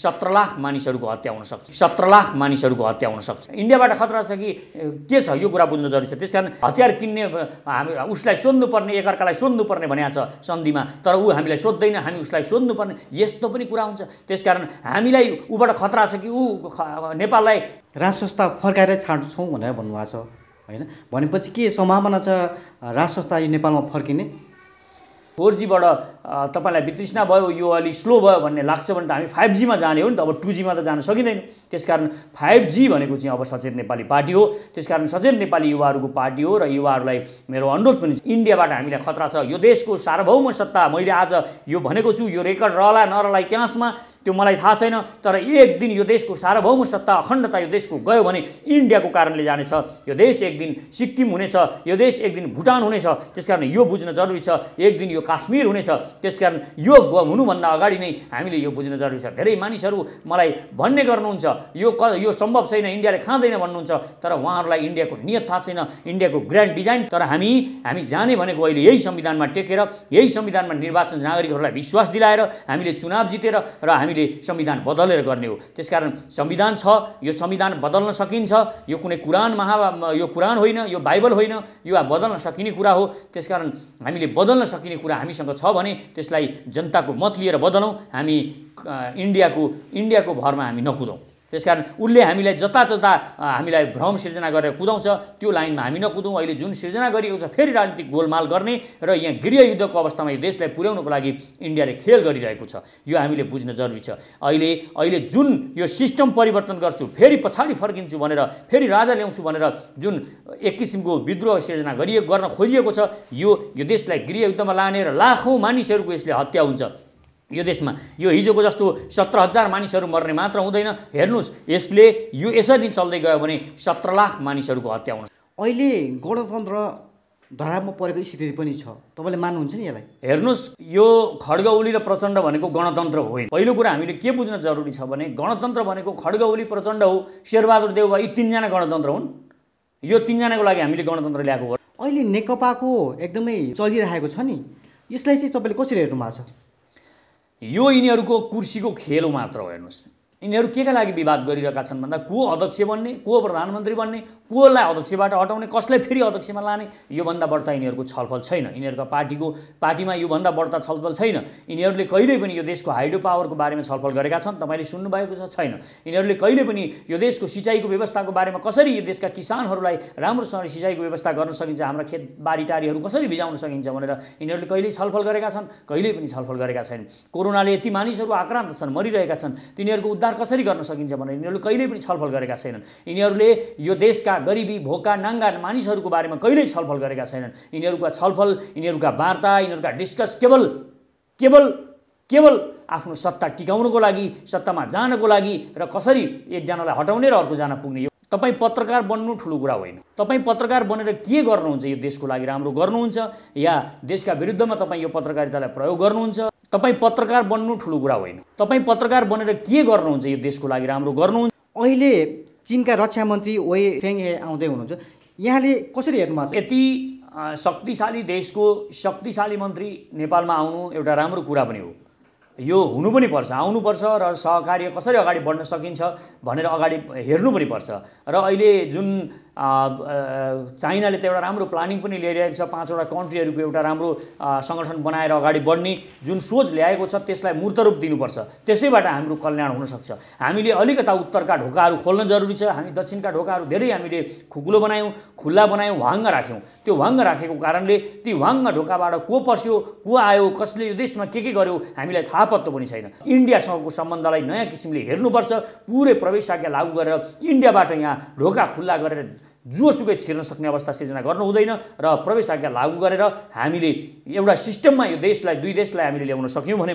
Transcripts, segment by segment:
सत्र लाख मानिसहरूको हत्या हुन सक्छ सत्र लाख मानिसहरूको हत्या हुन सक्छ इन्डियाबाट खतरा छ कि के छ यो कुरा बुझ्नु जरुरी छ त्यस कारण हतियार किन्ने हामी उसलाई सोध्नुपर्ने एकअर्कालाई सोध्नुपर्ने भनेको छ सन्धिमा तर ऊ हामीलाई सोध्दैन हामी उसलाई सोध्नुपर्ने यस्तो पनि कुरा हुन्छ त्यस कारण हामीलाई ऊबाट खतरा छ कि ऊ नेपाललाई राज संस्था फर्काएर छाँट्छौँ भनेर भन्नुभएको छ होइन भनेपछि के सम्भावना छ राज संस्था यो नेपालमा फर्किने फोर जीबाट तपाईँलाई वितृष्णा भयो यो अलि स्लो भयो भन्ने लाग्छ भने त हामी फाइभ जीमा जाने हो नि त अब टु जीमा त जान सकिँदैन त्यस कारण फाइभ जी भनेको चाहिँ अब सचेत नेपाली पार्टी हो त्यस कारण सचेत नेपाली युवाहरूको पार्टी हो र युवाहरूलाई मेरो अनुरोध पनि इन्डियाबाट हामीलाई खतरा छ यो देशको सार्वभौम सत्ता मैले आज यो भनेको छु यो रेकर्ड रहला नरहला इतिहासमा त्यो मलाई थाहा छैन तर एक दिन यो देशको सार्वभौम सत्ता अखण्डता यो देशको गयो भने इन्डियाको कारणले जानेछ यो देश एक दिन सिक्किम हुनेछ यो देश एक दिन भुटान हुनेछ त्यसकारण यो बुझ्न जरुरी छ एक दिन यो काश्मीर हुनेछ त्यसकारण यो हुनुभन्दा अगाडि नै हामीले यो बुझ्न जरुरी छ धेरै मानिसहरू मलाई भन्ने गर्नुहुन्छ यो क यो सम्भव छैन इन्डियाले खाँदैन भन्नुहुन्छ तर उहाँहरूलाई इन्डियाको नियत थाहा छैन इन्डियाको ग्रान्ड डिजाइन तर हामी हामी जाने भनेको अहिले यही संविधानमा टेकेर यही संविधानमा निर्वाचन नागरिकहरूलाई विश्वास दिलाएर हामीले चुनाव जितेर र हामी हामीले संविधान बदलेर गर्ने हो त्यसकारण संविधान छ यो संविधान बदल्न सकिन्छ यो कुनै कुरान महा यो कुरान होइन यो बाइबल होइन यो बदल्न सकिने कुरा हो त्यसकारण हामीले बदल्न सकिने कुरा हामीसँग छ भने त्यसलाई जनताको मत लिएर बदलौँ हामी इन्डियाको इन्डियाको भरमा हामी नकुदौँ त्यस कारण उसले हामीलाई जतातता हामीलाई भ्रम सिर्जना गरेर कुदाउँछ त्यो लाइनमा हामी नकुदौँ अहिले जुन सिर्जना गरिएको छ फेरि राजनीतिक गोलमाल गर्ने र यहाँ गृहयुद्धको अवस्थामा यो देशलाई पुर्याउनको लागि इन्डियाले खेल गरिरहेको छ यो हामीले बुझ्न जरुरी छ अहिले अहिले जुन यो सिस्टम परिवर्तन गर्छु फेरि पछाडि फर्किन्छु भनेर फेरि राजा ल्याउँछु भनेर जुन एक किसिमको विद्रोह सिर्जना गरिएको गर्न खोजिएको छ यो यो देशलाई गृहयुद्धमा लाने र लाखौँ मानिसहरूको यसले हत्या हुन्छ यो देशमा यो हिजोको जस्तो सत्र हजार मानिसहरू मर्ने मात्र हुँदैन हेर्नुहोस् यसले यो यसरी चल्दै गयो भने सत्र लाख मानिसहरूको हत्या हुन अहिले गणतन्त्र धरापमा परेको स्थिति पनि छ तपाईँले मान्नुहुन्छ नि यसलाई हेर्नुहोस् यो खड्गौली र प्रचण्ड भनेको गणतन्त्र होइन पहिलो कुरा हामीले के बुझ्न जरुरी छ भने गणतन्त्र भनेको खड्गौली प्रचण्ड हो शेरबहादुर देउवा यी तिनजना गणतन्त्र हुन् यो तिनजनाको लागि हामीले गणतन्त्र ल्याएको हो अहिले नेकपाको एकदमै चलिरहेको छ नि यसलाई चाहिँ तपाईँले कसरी हेर्नु भएको छ यो यिनीहरूको कुर्सीको खेल मात्र हो हेर्नुहोस् यिनीहरू के का लागि विवाद गरिरहेका छन् भन्दा को अध्यक्ष बन्ने को प्रधानमन्त्री बन्ने कोलाई अध्यक्षबाट हटाउने कसलाई फेरि अध्यक्षमा लाने योभन्दा बढ्ता यिनीहरूको छलफल छैन यिनीहरूको पार्टीको पार्टीमा योभन्दा बढ्ता छलफल छैन यिनीहरूले कहिले पनि यो देशको हाइड्रो पावरको बारेमा छलफल गरेका छन् तपाईँले सुन्नुभएको छ छैन यिनीहरूले कहिले पनि यो देशको सिँचाइको व्यवस्थाको बारेमा कसरी यो देशका किसानहरूलाई राम्रोसँगले सिँचाइको व्यवस्था गर्न सकिन्छ हाम्रा खेतबारीटारीहरू कसरी भिजाउन सकिन्छ भनेर यिनीहरूले कहिले छलफल गरेका छन् कहिले पनि छलफल गरेका छैनन् कोरोनाले यति मानिसहरू आक्रान्त छन् मरिरहेका छन् तिनीहरूको सुधार कसरी गर्न सकिन्छ भनेर यिनीहरूले कहिल्यै पनि छलफल गरेका छैनन् यिनीहरूले यो देशका गरिबी भोका नाङ्गा मानिसहरूको बारेमा कहिल्यै छलफल गरेका छैनन् यिनीहरूका छलफल यिनीहरूका वार्ता यिनीहरूका डिस्कस केवल केवल केवल आफ्नो सत्ता टिकाउनको लागि सत्तामा जानको लागि र कसरी एकजनालाई हटाउने र अर्कोजना पुग्ने यो तपाईँ पत्रकार बन्नु ठुलो कुरा होइन तपाईँ पत्रकार बनेर के गर्नुहुन्छ यो देशको लागि राम्रो गर्नुहुन्छ या देशका विरुद्धमा तपाईँ यो पत्रकारितालाई प्रयोग गर्नुहुन्छ तपाईँ पत्रकार बन्नु ठुलो कुरा होइन तपाईँ पत्रकार बनेर के गर्नुहुन्छ यो देशको लागि राम्रो गर्नुहुन्छ अहिले चिनका रक्षा मन्त्री वे फेङ आउँदै हुनुहुन्छ यहाँले कसरी हेर्नुभएको छ यति शक्तिशाली देशको शक्तिशाली मन्त्री नेपालमा आउनु एउटा राम्रो कुरा पनि हो यो हुनु पनि पर्छ आउनुपर्छ र सहकार्य कसरी अगाडि बढ्न सकिन्छ भनेर अगाडि हेर्नु पनि पर्छ र अहिले जुन चाइनाले त एउटा राम्रो प्लानिङ पनि ल्याइरहेको छ पाँचवटा कन्ट्रीहरूको एउटा राम्रो सङ्गठन बनाएर अगाडि बढ्ने जुन सोच ल्याएको छ त्यसलाई मूर्त रूप दिनुपर्छ त्यसैबाट हाम्रो कल्याण हुनसक्छ हामीले अलिकता उत्तरका ढोकाहरू खोल्न जरुरी छ हामी दक्षिणका ढोकाहरू धेरै हामीले खुकुलो बनायौँ खुल्ला बनायौँ वाङ्ग राख्यौँ त्यो वाङ्ग राखेको कारणले ती वाङ्ग ढोकाबाट को पस्यो को आयो कसले यो देशमा के के गर्यो हामीलाई थाहा पत्तो पनि छैन इन्डियासँगको सम्बन्धलाई नयाँ किसिमले हेर्नुपर्छ पुरै प्रवेश आज्ञा लागू गरेर इन्डियाबाट यहाँ ढोका खुल्ला गरेर जोसुकै छिर्न सक्ने अवस्था सिर्जना गर्नु हुँदैन र प्रवेश आज्ञा लागू गरेर हामीले एउटा सिस्टममा यो देशलाई दुई देशलाई हामीले ल्याउन सक्यौँ भने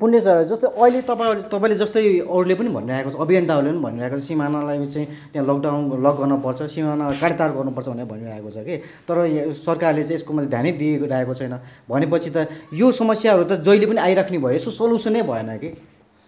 पुण्य सर जस्तै अहिले तपाईँहरू तपाईँले जस्तै अरूले पनि भनिरहेको छ अभियन्ताहरूले पनि भनिरहेको छ सिमानालाई चाहिँ त्यहाँ लकडाउन लक गर्नुपर्छ सिमाना काटेतार गर्नुपर्छ भनेर भनिरहेको छ कि तर सरकारले चाहिँ यसको ध्यानै दिइरहेको छैन भनेपछि त यो समस्याहरू त जहिले पनि आइराख्ने भयो यसो सल्युसनै भएन कि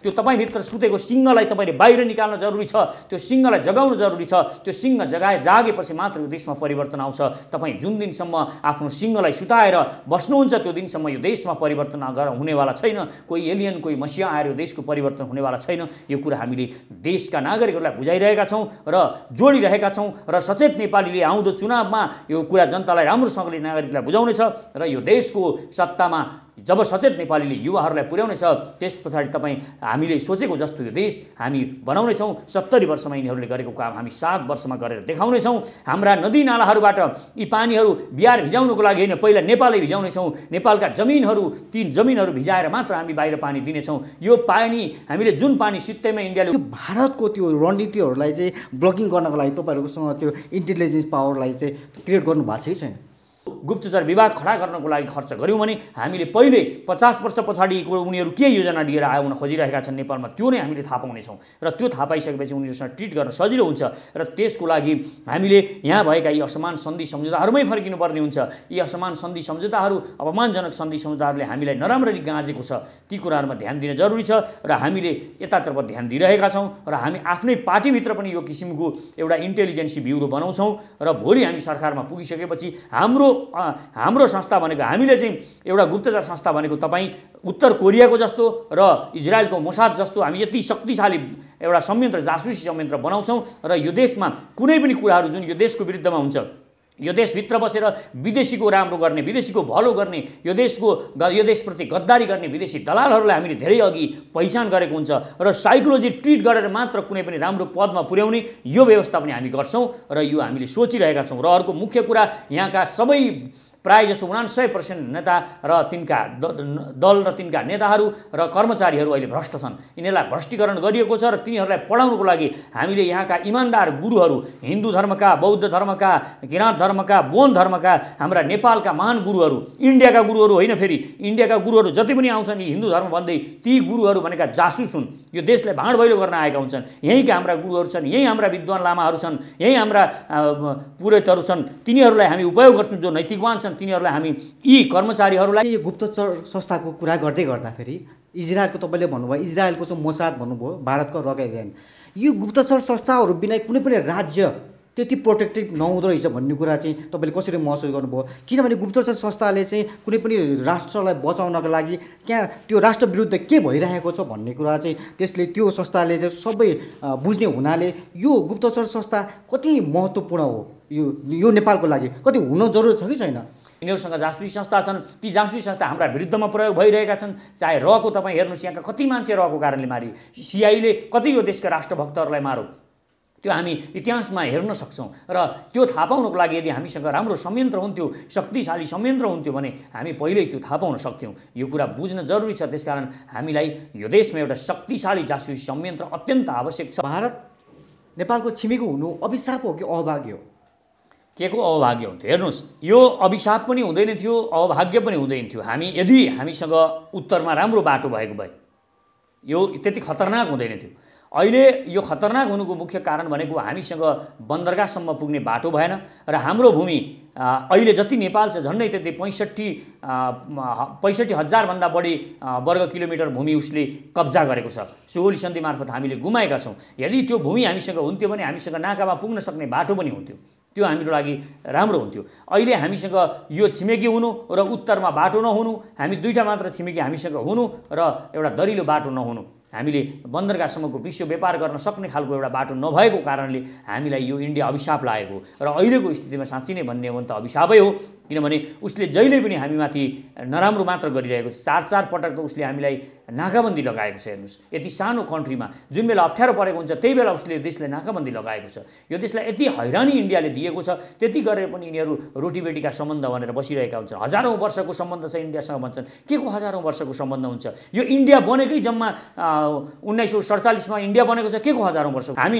त्यो तपाईँभित्र सुतेको सिंहलाई तपाईँले बाहिर निकाल्न जरुरी छ त्यो सिंहलाई जगाउनु जरुरी छ त्यो सिंह जगाए जागेपछि मात्र यो देशमा परिवर्तन आउँछ तपाईँ जुन दिनसम्म आफ्नो सिंहलाई सुताएर बस्नुहुन्छ त्यो दिनसम्म यो देशमा परिवर्तन हुनेवाला छैन कोही एलियन कोही मसिया आएर यो देशको परिवर्तन हुनेवाला छैन यो कुरा हामीले देशका नागरिकहरूलाई बुझाइरहेका छौँ र जोडिरहेका छौँ र सचेत नेपालीले आउँदो चुनावमा यो कुरा जनतालाई राम्रोसँगले नागरिकलाई बुझाउनेछ र यो देशको सत्तामा जब सचेत नेपालीले युवाहरूलाई पुर्याउनेछ त्यस पछाडि तपाईँ हामीले सोचेको जस्तो यो देश हामी बनाउनेछौँ सत्तरी वर्षमा यिनीहरूले गरेको काम हामी सात वर्षमा गरेर देखाउनेछौँ हाम्रा नदी नालाहरूबाट यी पानीहरू बिहार भिजाउनुको लागि होइन पहिला नेपालै भिजाउनेछौँ नेपालका जमिनहरू ती जमिनहरू भिजाएर मात्र हामी बाहिर पानी दिनेछौँ यो पानी हामीले जुन पानी सित्तैमा इन्डियाले भारतको त्यो रणनीतिहरूलाई चाहिँ ब्लकिङ गर्नको लागि तपाईँहरूकोसँग त्यो इन्टेलिजेन्स पावरलाई चाहिँ क्रिएट गर्नु भएको छ कि छैन गुप्तचर विवाद खडा गर्नको लागि खर्च गऱ्यौँ भने हामीले पहिले पचास वर्ष पछाडिको उनीहरू के योजना लिएर आउन खोजिरहेका छन् नेपालमा त्यो नै हामीले थाहा पाउनेछौँ र त्यो थाहा पाइसकेपछि उनीहरूसँग ट्रिट गर्न सजिलो हुन्छ र त्यसको लागि हामीले यहाँ भएका यी असमान सन्धि सम्झौताहरूमै फर्किनुपर्ने हुन्छ यी असमान सन्धि सम्झौताहरू अपमानजनक सन्धि सम्झौताहरूले हामीलाई नराम्ररी गाँजेको छ ती कुराहरूमा ध्यान दिन जरुरी छ र हामीले यतातर्फ ध्यान दिइरहेका छौँ र हामी आफ्नै पार्टीभित्र पनि यो किसिमको एउटा इन्टेलिजेन्सी ब्युरो बनाउँछौँ र भोलि हामी सरकारमा पुगिसकेपछि हाम्रो हाम्रो संस्था भनेको हामीले चाहिँ एउटा गुप्तचर संस्था भनेको तपाईँ उत्तर कोरियाको जस्तो र इजरायलको मोसाद जस्तो हामी यति शक्तिशाली एउटा संयन्त्र जासुसी संयन्त्र बनाउँछौँ र यो देशमा कुनै पनि कुराहरू जुन यो देशको विरुद्धमा हुन्छ यो देशभित्र बसेर विदेशीको राम्रो गर्ने विदेशीको भलो गर्ने यो देशको यो देशप्रति गद्दारी गर्ने विदेशी दलालहरूलाई हामीले धेरै अघि पहिचान गरेको हुन्छ र साइकोलोजी ट्रिट गरेर मात्र कुनै पनि राम्रो पदमा पुर्याउने यो व्यवस्था पनि हामी गर्छौँ र यो हामीले सोचिरहेका छौँ र अर्को मुख्य कुरा यहाँका सबै प्रायः जसो उनान्सय पर्सेन्ट नेता र तिनका दल र तिनका नेताहरू र कर्मचारीहरू अहिले भ्रष्ट छन् यिनीहरूलाई भ्रष्टीकरण गरिएको छ र तिनीहरूलाई पढाउनुको लागि हामीले यहाँका इमान्दार गुरुहरू हिन्दू धर्मका बौद्ध धर्मका किराँत धर्मका बोन धर्मका हाम्रा नेपालका महान गुरुहरू इन्डियाका गुरुहरू होइन फेरि इन्डियाका गुरुहरू जति पनि आउँछन् यी हिन्दू धर्म भन्दै ती गुरुहरू भनेका जासुस हुन् यो देशलाई भाँड भैलो गर्न आएका हुन्छन् यहीँका हाम्रा गुरुहरू छन् यहीँ हाम्रा विद्वान लामाहरू छन् यहीँ हाम्रा पुरोहितहरू छन् तिनीहरूलाई हामी उपयोग गर्छौँ जो नैतिकवान छन् तिनीहरूलाई हामी यी कर्मचारीहरूलाई यो गुप्तचर संस्थाको कुरा गर्दै गर्दाखेरि इजरायलको तपाईँले भन्नुभयो इजरायलको चाहिँ मोसाद भन्नुभयो भारतको रक एजेन्ट यो गुप्तचर संस्थाहरू बिना कुनै पनि राज्य त्यति प्रोटेक्टेड नहुँदो रहेछ भन्ने कुरा चाहिँ तपाईँले कसरी महसुस गर्नुभयो किनभने गुप्तचर संस्थाले चाहिँ कुनै पनि राष्ट्रलाई बचाउनको लागि त्यहाँ त्यो राष्ट्र विरुद्ध के भइरहेको छ भन्ने कुरा चाहिँ त्यसले त्यो संस्थाले चाहिँ सबै बुझ्ने हुनाले यो गुप्तचर संस्था कति महत्त्वपूर्ण हो यो यो नेपालको लागि कति हुन जरुरी छ कि छैन यिनीहरूसँग जासुसी संस्था छन् ती जासुसी संस्था हाम्रा विरुद्धमा प्रयोग भइरहेका छन् चाहे रको तपाईँ हेर्नुहोस् यहाँका कति मान्छे रको कारणले मारियो सिआईले कति यो देशका राष्ट्रभक्तहरूलाई मारो त्यो हामी इतिहासमा हेर्न सक्छौँ र त्यो थाहा पाउनको लागि यदि हामीसँग राम्रो संयन्त्र हुन्थ्यो शक्तिशाली संयन्त्र हुन्थ्यो भने हामी पहिल्यै त्यो थाहा पाउन सक्थ्यौँ यो कुरा बुझ्न जरुरी छ त्यसकारण हामीलाई यो देशमा एउटा शक्तिशाली जासुसी संयन्त्र अत्यन्त आवश्यक छ भारत नेपालको छिमेकी हुनु अभिशाप हो कि अभाग्य हो के को अभाग्य हुन्थ्यो हेर्नुहोस् यो अभिशाप पनि हुँदैन थियो अभाग्य पनि हुँदैन थियो हामी यदि हामीसँग उत्तरमा राम्रो बाटो भएको भए यो त्यति खतरनाक हुँदैन थियो अहिले यो खतरनाक हुनुको मुख्य कारण भनेको हामीसँग बन्दरगाहसम्म पुग्ने बाटो भएन र हाम्रो भूमि अहिले जति नेपाल छ झन्डै त्यति पैँसठी पैँसठी हजारभन्दा बढी वर्ग किलोमिटर भूमि उसले कब्जा गरेको छ सुगोली सन्धि मार्फत हामीले गुमाएका छौँ यदि त्यो भूमि हामीसँग हुन्थ्यो भने हामीसँग नाकामा पुग्न सक्ने बाटो पनि हुन्थ्यो त्यो हाम्रो लागि राम्रो हुन्थ्यो अहिले हामीसँग यो छिमेकी हुनु र उत्तरमा बाटो नहुनु हामी दुईवटा मात्र छिमेकी हामीसँग हुनु र एउटा दरिलो बाटो नहुनु हामीले बन्दरगाहसम्मको विश्व व्यापार गर्न सक्ने खालको एउटा बाटो नभएको कारणले हामीलाई यो इन्डिया अभिशाप लागेको र अहिलेको स्थितिमा साँच्ची नै भन्ने हो भने त अभिशापै हो किनभने उसले जहिले पनि हामीमाथि नराम्रो मात्र गरिरहेको छ चार चार पटक त उसले हामीलाई नाकाबन्दी लगाएको छ हेर्नुहोस् यति सानो कन्ट्रीमा जुन बेला अप्ठ्यारो परेको हुन्छ त्यही बेला उसले देशलाई नाकाबन्दी लगाएको छ यो देशलाई यति हैरानी इन्डियाले दिएको छ त्यति गरेर पनि यिनीहरू रोटीबेटीका सम्बन्ध भनेर बसिरहेका हुन्छन् हजारौँ वर्षको सम्बन्ध छ इन्डियासँग भन्छन् के को हजारौँ वर्षको सम्बन्ध हुन्छ यो इन्डिया बनेकै जम्मा उन्नाइस सौ सडचालिसमा इन्डिया बनेको छ के को हजारौँ वर्ष हामी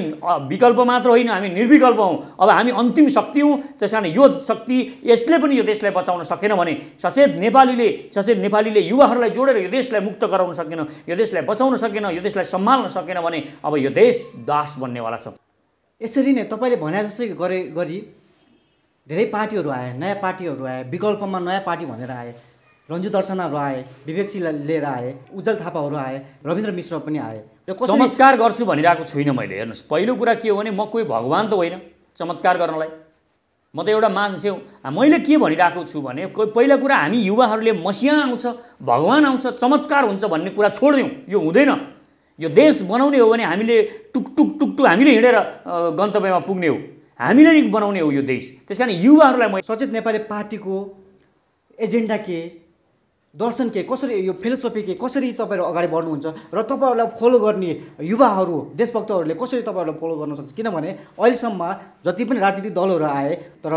विकल्प मात्र होइन हामी निर्विकल्प हौँ अब हामी अन्तिम शक्ति हौँ त्यस कारण यो शक्ति यसले पनि यो देशलाई बचाउन सकेन भने सचेत नेपालीले सचेत नेपालीले युवाहरूलाई जोडेर यो देशलाई मुक्त गराउन सकेन यो देशलाई बचाउन सकेन यो देशलाई सम्हाल्न सकेन भने अब यो देश दास बन्नेवाला छ यसरी नै तपाईँले भने जस्तै गरे गरी धेरै पार्टीहरू आए नयाँ पार्टीहरू आए विकल्पमा नयाँ पार्टी भनेर आए रन्जु दर्शनहरू आए विवेकशील लिएर आए उज्जवल थापाहरू आए रविन्द्र मिश्र पनि आए चमत्कार गर्छु भनिरहेको छुइनँ मैले हेर्नुहोस् पहिलो कुरा के हो भने म कोही भगवान् त होइन चमत्कार गर्नलाई म त एउटा मान्छे मैले के भनिरहेको छु भने पहिला कुरा हामी युवाहरूले मसिया आउँछ भगवान् आउँछ चमत्कार हुन्छ भन्ने कुरा छोडिदिउँ यो हुँदैन यो देश बनाउने हो भने हामीले टुक टुक टुक टुक हामीले हिँडेर गन्तव्यमा पुग्ने हो हामीले नै बनाउने हो यो देश त्यस कारण युवाहरूलाई म सचेत नेपाली पार्टीको एजेन्डा के दर्शन के कसरी यो फिलोसफी के कसरी तपाईँहरू अगाडि बढ्नुहुन्छ र तपाईँहरूलाई फलो गर्ने युवाहरू देशभक्तहरूले कसरी तपाईँहरूलाई फलो गर्न सक्छ किनभने अहिलेसम्म जति पनि राजनीतिक दलहरू आए तर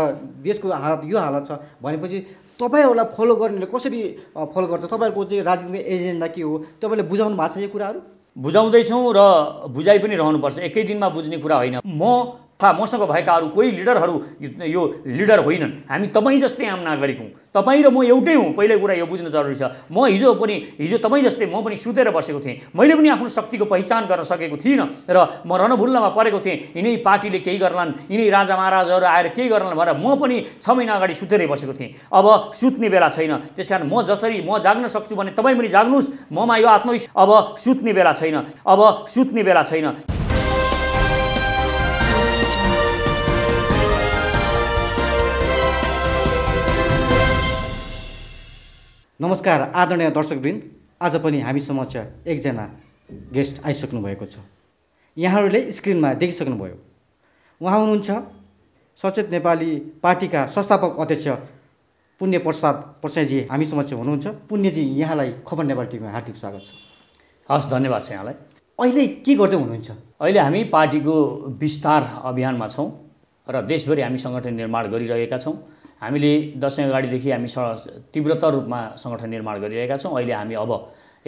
देशको हालत यो हालत छ भनेपछि तपाईँहरूलाई फलो गर्नेले कसरी फलो गर्छ तपाईँहरूको चाहिँ राजनीतिक एजेन्डा के हो तपाईँले बुझाउनु भएको छ यो कुराहरू बुझाउँदैछौँ र बुझाइ पनि रहनुपर्छ एकै दिनमा बुझ्ने कुरा होइन म अथवा मसँग भएका अरू कोही लिडरहरू यो लिडर होइनन् हामी तपाईँ जस्तै आम नागरिक हौँ तपाईँ र म एउटै हुँ पहिलो कुरा यो बुझ्न जरुरी छ म हिजो पनि हिजो तपाईँ जस्तै म पनि सुतेर बसेको थिएँ मैले पनि आफ्नो शक्तिको पहिचान गर्न सकेको थिइनँ र म रणभुल्लामा परेको थिएँ यिनै पार्टीले केही गर्लान् यिनै राजा महाराजाहरू आएर केही गर्लान् भनेर म पनि छ महिना अगाडि सुतेरै बसेको थिएँ अब सुत्ने बेला छैन त्यस कारण म जसरी म जाग्न सक्छु भने तपाईँ पनि जाग्नुहोस् ममा यो आत्मविश्वास अब सुत्ने बेला छैन अब सुत्ने बेला छैन नमस्कार आदरणीय दर्शकवृन्द आज पनि हामी समक्ष एकजना गेस्ट आइसक्नु भएको छ यहाँहरूले स्क्रिनमा देखिसक्नुभयो उहाँ हुनुहुन्छ सचेत नेपाली पार्टीका संस्थापक अध्यक्ष पुण्य प्रसाद प्रसाईजी हामी समक्ष हुनुहुन्छ पुण्यजी यहाँलाई खबर नेपाल टिभीमा हार्दिक स्वागत छ हस् धन्यवाद छ यहाँलाई अहिले के गर्दै हुनुहुन्छ अहिले हामी पार्टीको विस्तार अभियानमा छौँ र देशभरि हामी सङ्गठन निर्माण गरिरहेका छौँ हामीले दसैँ अगाडिदेखि हामी तीव्रतर रूपमा सङ्गठन निर्माण गरिरहेका छौँ अहिले हामी अब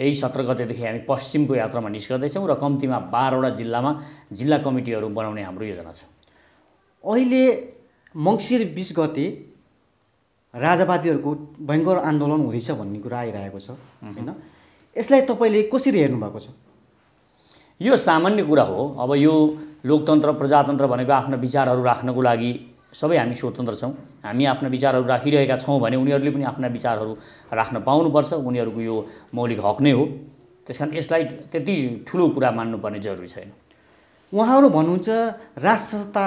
यही सत्र गतेदेखि हामी पश्चिमको यात्रामा निस्कँदैछौँ र कम्तीमा बाह्रवटा जिल्लामा जिल्ला कमिटीहरू बनाउने हाम्रो योजना छ अहिले मङ्सिर बिस गते राजावादीहरूको भयङ्कर आन्दोलन हुँदैछ भन्ने कुरा आइरहेको छ होइन यसलाई तपाईँले कसरी हेर्नु भएको छ यो सामान्य कुरा हो अब यो लोकतन्त्र प्रजातन्त्र भनेको आफ्नो विचारहरू राख्नको लागि सबै हामी स्वतन्त्र छौँ हामी आफ्ना विचारहरू राखिरहेका छौँ भने उनीहरूले पनि आफ्ना विचारहरू राख्न पाउनुपर्छ उनीहरूको यो मौलिक हक नै हो त्यस कारण यसलाई त्यति ठुलो कुरा मान्नुपर्ने जरुरी छैन उहाँहरू भन्नुहुन्छ राष्ट्रता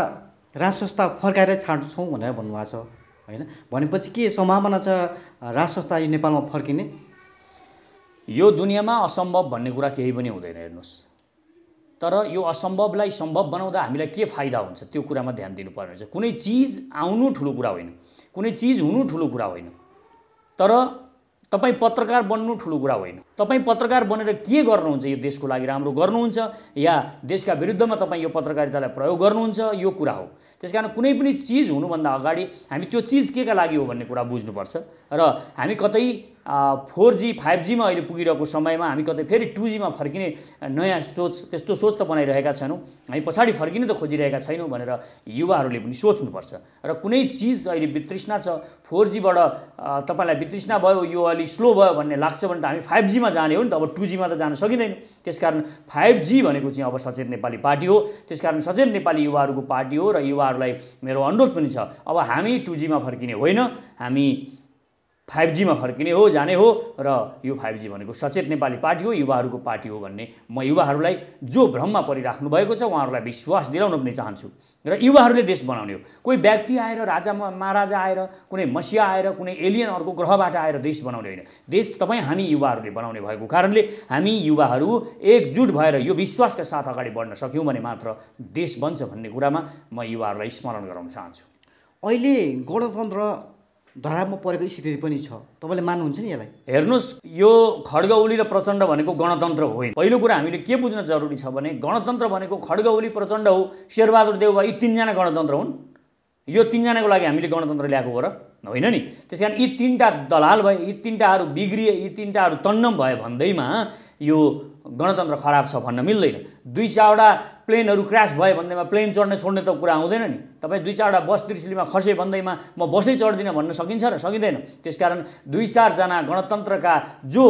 राष्ट्रसंस्था फर्काएर छाड्छौँ भनेर भन्नुभएको छ होइन भनेपछि के सम्भावना छ राष्ट्रसंस्था यो नेपालमा फर्किने यो दुनियाँमा असम्भव भन्ने कुरा केही पनि हुँदैन हेर्नुहोस् तर यो असम्भवलाई सम्भव बनाउँदा हामीलाई के फाइदा हुन्छ त्यो कुरामा ध्यान दिनुपर्ने हुन्छ कुनै चिज आउनु ठुलो कुरा होइन कुनै चिज हुनु ठुलो कुरा होइन तर तपाईँ पत्रकार बन्नु ठुलो कुरा होइन तपाईँ पत्रकार बनेर के गर्नुहुन्छ यो देशको लागि राम्रो गर्नुहुन्छ या देशका विरुद्धमा तपाईँ यो पत्रकारितालाई प्रयोग गर्नुहुन्छ यो कुरा हो त्यस कारण कुनै पनि चिज हुनुभन्दा अगाडि हामी त्यो चिज के का लागि हो भन्ने कुरा बुझ्नुपर्छ र हामी कतै फोर जी फाइभ जीमा अहिले पुगिरहेको समयमा हामी कतै फेरि टु जीमा फर्किने नयाँ सोच त्यस्तो सोच त बनाइरहेका छैनौँ हामी पछाडि फर्किने त खोजिरहेका छैनौँ भनेर युवाहरूले पनि सोच्नुपर्छ र कुनै चिज अहिले वितृष्णा छ फोर जीबाट तपाईँलाई वितृष्णा भयो यो अलि स्लो भयो भन्ने लाग्छ भने त हामी फाइभ जीमा जाने हो नि त अब टु जीमा त जान सकिँदैन त्यस कारण फाइभ जी भनेको चाहिँ अब सचेत नेपाली पार्टी हो त्यस कारण सचेत नेपाली युवाहरूको पार्टी हो र युवाहरूलाई मेरो अनुरोध पनि छ अब हामी टु जीमा फर्किने होइन हामी फाइभ जीमा फर्किने हो जाने हो र यो फाइभ जी भनेको सचेत नेपाली पार्टी हो युवाहरूको पार्टी हो भन्ने म युवाहरूलाई जो भ्रममा परिराख्नु भएको छ उहाँहरूलाई विश्वास दिलाउन पनि चाहन्छु र युवाहरूले देश बनाउने हो कोही व्यक्ति आएर राजा महाराजा आएर कुनै मसिया आएर कुनै एलियन अर्को ग्रहबाट आएर देश बनाउने होइन देश तपाईँ हामी युवाहरूले बनाउने भएको कारणले हामी युवाहरू एकजुट भएर यो विश्वासका साथ अगाडि बढ्न सक्यौँ भने मात्र देश बन्छ भन्ने कुरामा म युवाहरूलाई स्मरण गराउन चाहन्छु अहिले गणतन्त्र धरापमा परेको स्थिति पनि छ तपाईँले मान्नुहुन्छ नि यसलाई हेर्नुहोस् यो खड्गौली र प्रचण्ड भनेको गणतन्त्र होइन पहिलो कुरा हामीले के बुझ्न जरुरी छ भने गणतन्त्र भनेको खड्गौली प्रचण्ड हो शेरबहादुर देउवा यी तिनजना गणतन्त्र हुन् यो तिनजनाको लागि हामीले गणतन्त्र ल्याएको हो र होइन नि त्यस कारण यी तिनवटा दलाल भए यी तिनवटाहरू बिग्रिए यी तिनवटाहरू तन्नम भए भन्दैमा यो गणतन्त्र खराब छ भन्न मिल्दैन दुई चारवटा प्लेनहरू क्रास भयो भन्दैमा प्लेन चढ्ने छोड्ने त कुरा आउँदैन नि तपाईँ दुई चारवटा बस त्रिशुलीमा खसे भन्दैमा म बसै चढ्दिनँ भन्न सकिन्छ र सकिँदैन त्यसकारण दुई चारजना गणतन्त्रका जो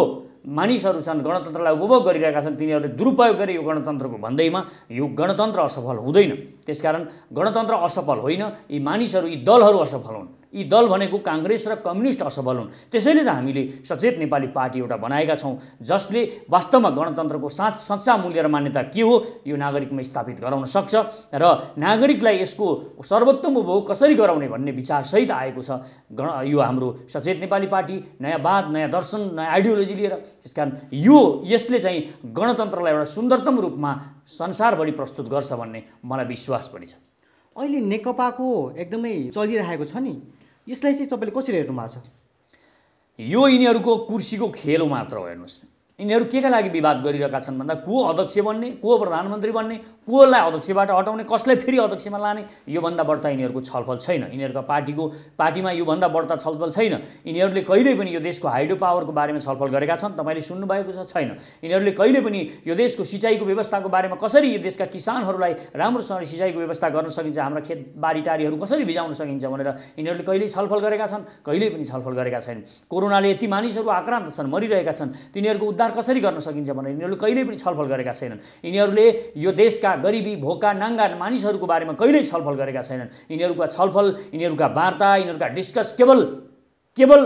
मानिसहरू छन् गणतन्त्रलाई उपभोग गरिरहेका छन् तिनीहरूले दुरुपयोग गरे यो गणतन्त्रको भन्दैमा यो गणतन्त्र असफल हुँदैन त्यसकारण गणतन्त्र असफल होइन यी मानिसहरू यी दलहरू असफल हुन् यी दल भनेको काङ्ग्रेस र कम्युनिस्ट असफल हुन् त्यसैले त हामीले सचेत नेपाली पार्टी एउटा बनाएका छौँ जसले वास्तवमा गणतन्त्रको साँच सच्चा मूल्य र मान्यता के हो यो नागरिकमा स्थापित गराउन सक्छ र नागरिकलाई यसको सर्वोत्तम उपभोग कसरी गराउने भन्ने विचारसहित आएको छ गण यो हाम्रो सचेत नेपाली पार्टी नयाँ वाद नयाँ दर्शन नयाँ आइडियोलोजी लिएर त्यसकारण यो यसले चाहिँ गणतन्त्रलाई एउटा सुन्दरतम रूपमा संसारभरि प्रस्तुत गर्छ भन्ने मलाई विश्वास पनि छ अहिले नेकपाको एकदमै चलिरहेको छ नि यसलाई चाहिँ तपाईँले कसरी हेर्नु भएको छ यो यिनीहरूको कुर्सीको खेल मात्र हो हेर्नुहोस् यिनीहरू के का लागि विवाद गरिरहेका छन् भन्दा को अध्यक्ष बन्ने को प्रधानमन्त्री बन्ने कोलाई अध्यक्षबाट हटाउने कसलाई फेरि अध्यक्षमा लाने योभन्दा बढ्ता यिनीहरूको छलफल छैन यिनीहरूको पार्टीको पार्टीमा योभन्दा बढ्ता छलफल छैन यिनीहरूले कहिले पनि यो देशको हाइड्रो पावरको बारेमा छलफल गरेका छन् तपाईँले सुन्नुभएको छ छैन यिनीहरूले कहिले पनि यो देशको सिँचाइको व्यवस्थाको बारेमा कसरी यो देशका किसानहरूलाई राम्रोसँग सिँचाइको व्यवस्था गर्न सकिन्छ हाम्रा खेतबारीटारीहरू कसरी भिजाउन सकिन्छ भनेर यिनीहरूले कहिल्यै छलफल गरेका छन् कहिल्यै पनि छलफल गरेका छैनन् कोरोनाले यति मानिसहरू आक्रान्त छन् मरिरहेका छन् तिनीहरूको उद्धार सुधार कसरी गर्न सकिन्छ भनेर यिनीहरूले कहिल्यै पनि छलफल गरेका छैनन् यिनीहरूले यो देशका गरिबी भोका नाङ्गा मानिसहरूको बारेमा कहिल्यै छलफल गरेका छैनन् यिनीहरूका छलफल यिनीहरूका वार्ता यिनीहरूका डिस्कस केवल केवल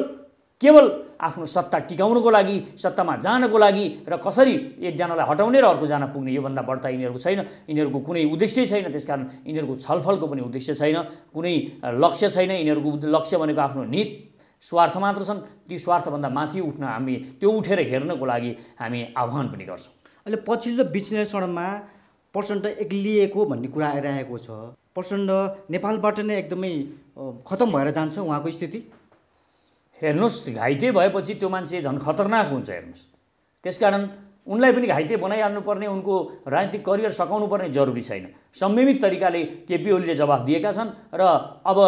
केवल आफ्नो सत्ता टिकाउनको लागि सत्तामा जानको लागि र कसरी एकजनालाई हटाउने र अर्कोजना पुग्ने योभन्दा बढ्ता यिनीहरूको छैन यिनीहरूको कुनै उद्देश्य छैन त्यसकारण यिनीहरूको छलफलको पनि उद्देश्य छैन कुनै लक्ष्य छैन यिनीहरूको लक्ष्य भनेको आफ्नो नित स्वार्थ मात्र छन् ती स्वार्थभन्दा माथि उठ्न हामी त्यो उठेर हेर्नको लागि हामी आह्वान पनि गर्छौँ अहिले पछिल्लो विश्लेषणमा प्रचण्ड एक्लिएको भन्ने कुरा आइरहेको छ प्रचण्ड नेपालबाट नै एकदमै खतम भएर जान्छ उहाँको स्थिति हेर्नुहोस् घाइते भएपछि त्यो मान्छे झन् खतरनाक हुन्छ हेर्नुहोस् त्यसकारण उनलाई पनि घाइते बनाइहाल्नुपर्ने उनको राजनीतिक करियर सघाउनुपर्ने जरुरी छैन संयमित तरिकाले केपी ओलीले जवाफ दिएका छन् र अब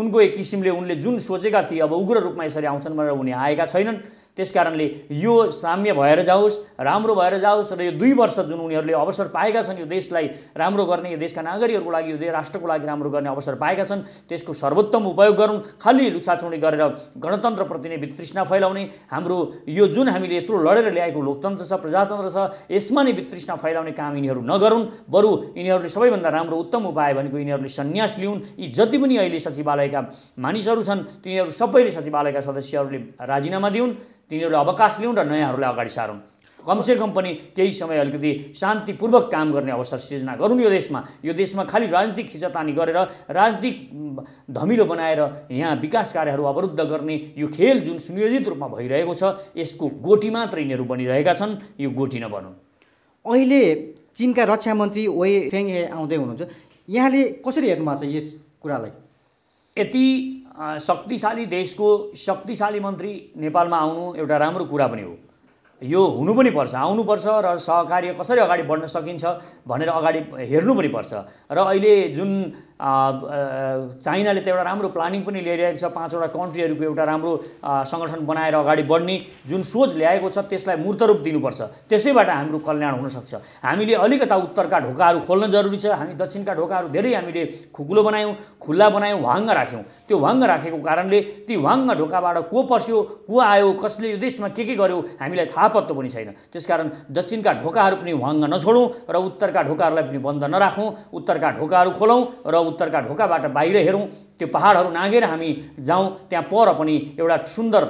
उनको एक किसिमले उनले जुन सोचेका थिए अब उग्र रूपमा यसरी आउँछन् भनेर उनी आएका छैनन् त्यस कारणले यो साम्य भएर जाओस् राम्रो भएर जाओस् र यो दुई वर्ष जुन उनीहरूले अवसर पाएका छन् यो देशलाई राम्रो गर्ने यो देशका नागरिकहरूको लागि यो देश राष्ट्रको लागि राम्रो गर्ने अवसर पाएका छन् त्यसको सर्वोत्तम उपयोग गरौँ खालि लुछाचुँडी गरेर गणतन्त्रप्रति नै वितृष्णा फैलाउने हाम्रो यो जुन हामीले यत्रो लडेर ल्याएको लोकतन्त्र छ प्रजातन्त्र छ यसमा नै वितृष्णा फैलाउने काम यिनीहरू नगरून् बरु यिनीहरूले सबैभन्दा राम्रो उत्तम उपाय भनेको यिनीहरूले सन्यास लिउन् यी जति पनि अहिले सचिवालयका मानिसहरू छन् तिनीहरू सबैले सचिवालयका सदस्यहरूले राजीनामा दिउन् तिनीहरूले अवकाश लिउँ र नयाँहरूलाई अगाडि सारौँ कमसेकम पनि केही समय अलिकति शान्तिपूर्वक काम गर्ने अवसर सिर्जना गरौँ यो देशमा यो देशमा खालि राजनीतिक खिचातानी गरेर राजनीतिक धमिलो बनाएर यहाँ विकास कार्यहरू अवरुद्ध गर्ने यो खेल जुन सुनियोजित रूपमा भइरहेको छ यसको गोटी मात्र यिनीहरू बनिरहेका छन् यो गोटी नभनौँ अहिले चिनका रक्षा मन्त्री वे फेङ आउँदै हुनुहुन्छ यहाँले कसरी हेर्नुभएको छ यस कुरालाई यति शक्तिशाली देशको शक्तिशाली मन्त्री नेपालमा आउनु एउटा राम्रो कुरा पनि हो यो हुनु पनि पर्छ आउनुपर्छ र सहकार्य कसरी अगाडि बढ्न सकिन्छ भनेर अगाडि हेर्नु पनि पर्छ र अहिले जुन चाइनाले त एउटा राम्रो प्लानिङ पनि ल्याइरहेको छ पाँचवटा कन्ट्रीहरूको एउटा राम्रो सङ्गठन बनाएर अगाडि बढ्ने जुन सोच ल्याएको छ त्यसलाई मूर्त रूप दिनुपर्छ त्यसैबाट हाम्रो कल्याण हुनसक्छ हामीले अलिकता उत्तरका ढोकाहरू खोल्न जरुरी छ हामी दक्षिणका ढोकाहरू धेरै हामीले खुकुलो बनायौँ खुल्ला बनायौँ वाङ्ग राख्यौँ त्यो वाङ्ग राखेको कारणले ती वाङ्ग ढोकाबाट को पस्यो को आयो कसले यो देशमा के के गर्यो हामीलाई थाहा पत्तो पनि छैन त्यसकारण दक्षिणका ढोकाहरू पनि वाङ्ग नछोडौँ र उत्तरका ढोकाहरूलाई पनि बन्द नराखौँ उत्तरका ढोकाहरू खोलौँ र उत्तरका ढोकाबाट बाहिर हेरौँ त्यो पाहाडहरू नागेर हामी जाउँ त्यहाँ पर पनि एउटा सुन्दर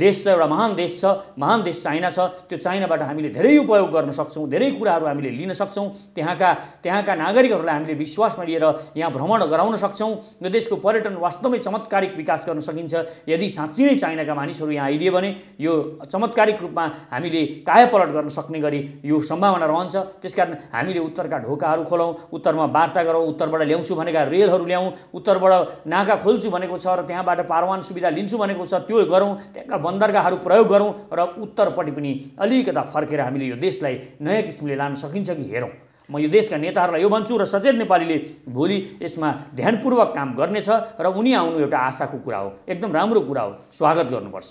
देश छ एउटा महान देश छ महान देश चाइना छ त्यो चाइनाबाट हामीले धेरै उपयोग गर्न सक्छौँ धेरै कुराहरू हामीले लिन सक्छौँ त्यहाँका त्यहाँका नागरिकहरूलाई हामीले विश्वासमा लिएर यहाँ भ्रमण गराउन सक्छौँ यो देशको पर्यटन वास्तवमै चमत्कारिक विकास गर्न सकिन्छ यदि साँच्ची नै चाइनाका मानिसहरू यहाँ आइदिए भने यो चमत्कारिक रूपमा हामीले कायापलट गर्न सक्ने गरी यो सम्भावना रहन्छ त्यसकारण हामीले उत्तरका ढोकाहरू खोलाउँ उत्तरमा वार्ता गरौँ उत्तरबाट ल्याउँछु भनेका रेलहरू ल्याउँ उत्तरबाट नाका खोल्छु भनेको छ र त्यहाँबाट पारवान सुविधा लिन्छु भनेको छ त्यो गरौँ त्यहाँका बन्दरगाहहरू प्रयोग गरौँ र उत्तरपट्टि पनि अलिकता फर्केर हामीले यो देशलाई नयाँ किसिमले लान सकिन्छ कि हेरौँ म यो देशका नेताहरूलाई यो भन्छु र सचेत नेपालीले भोलि यसमा ध्यानपूर्वक काम गर्नेछ र उनी आउनु एउटा आशाको कुरा हो एकदम राम्रो कुरा हो स्वागत गर्नुपर्छ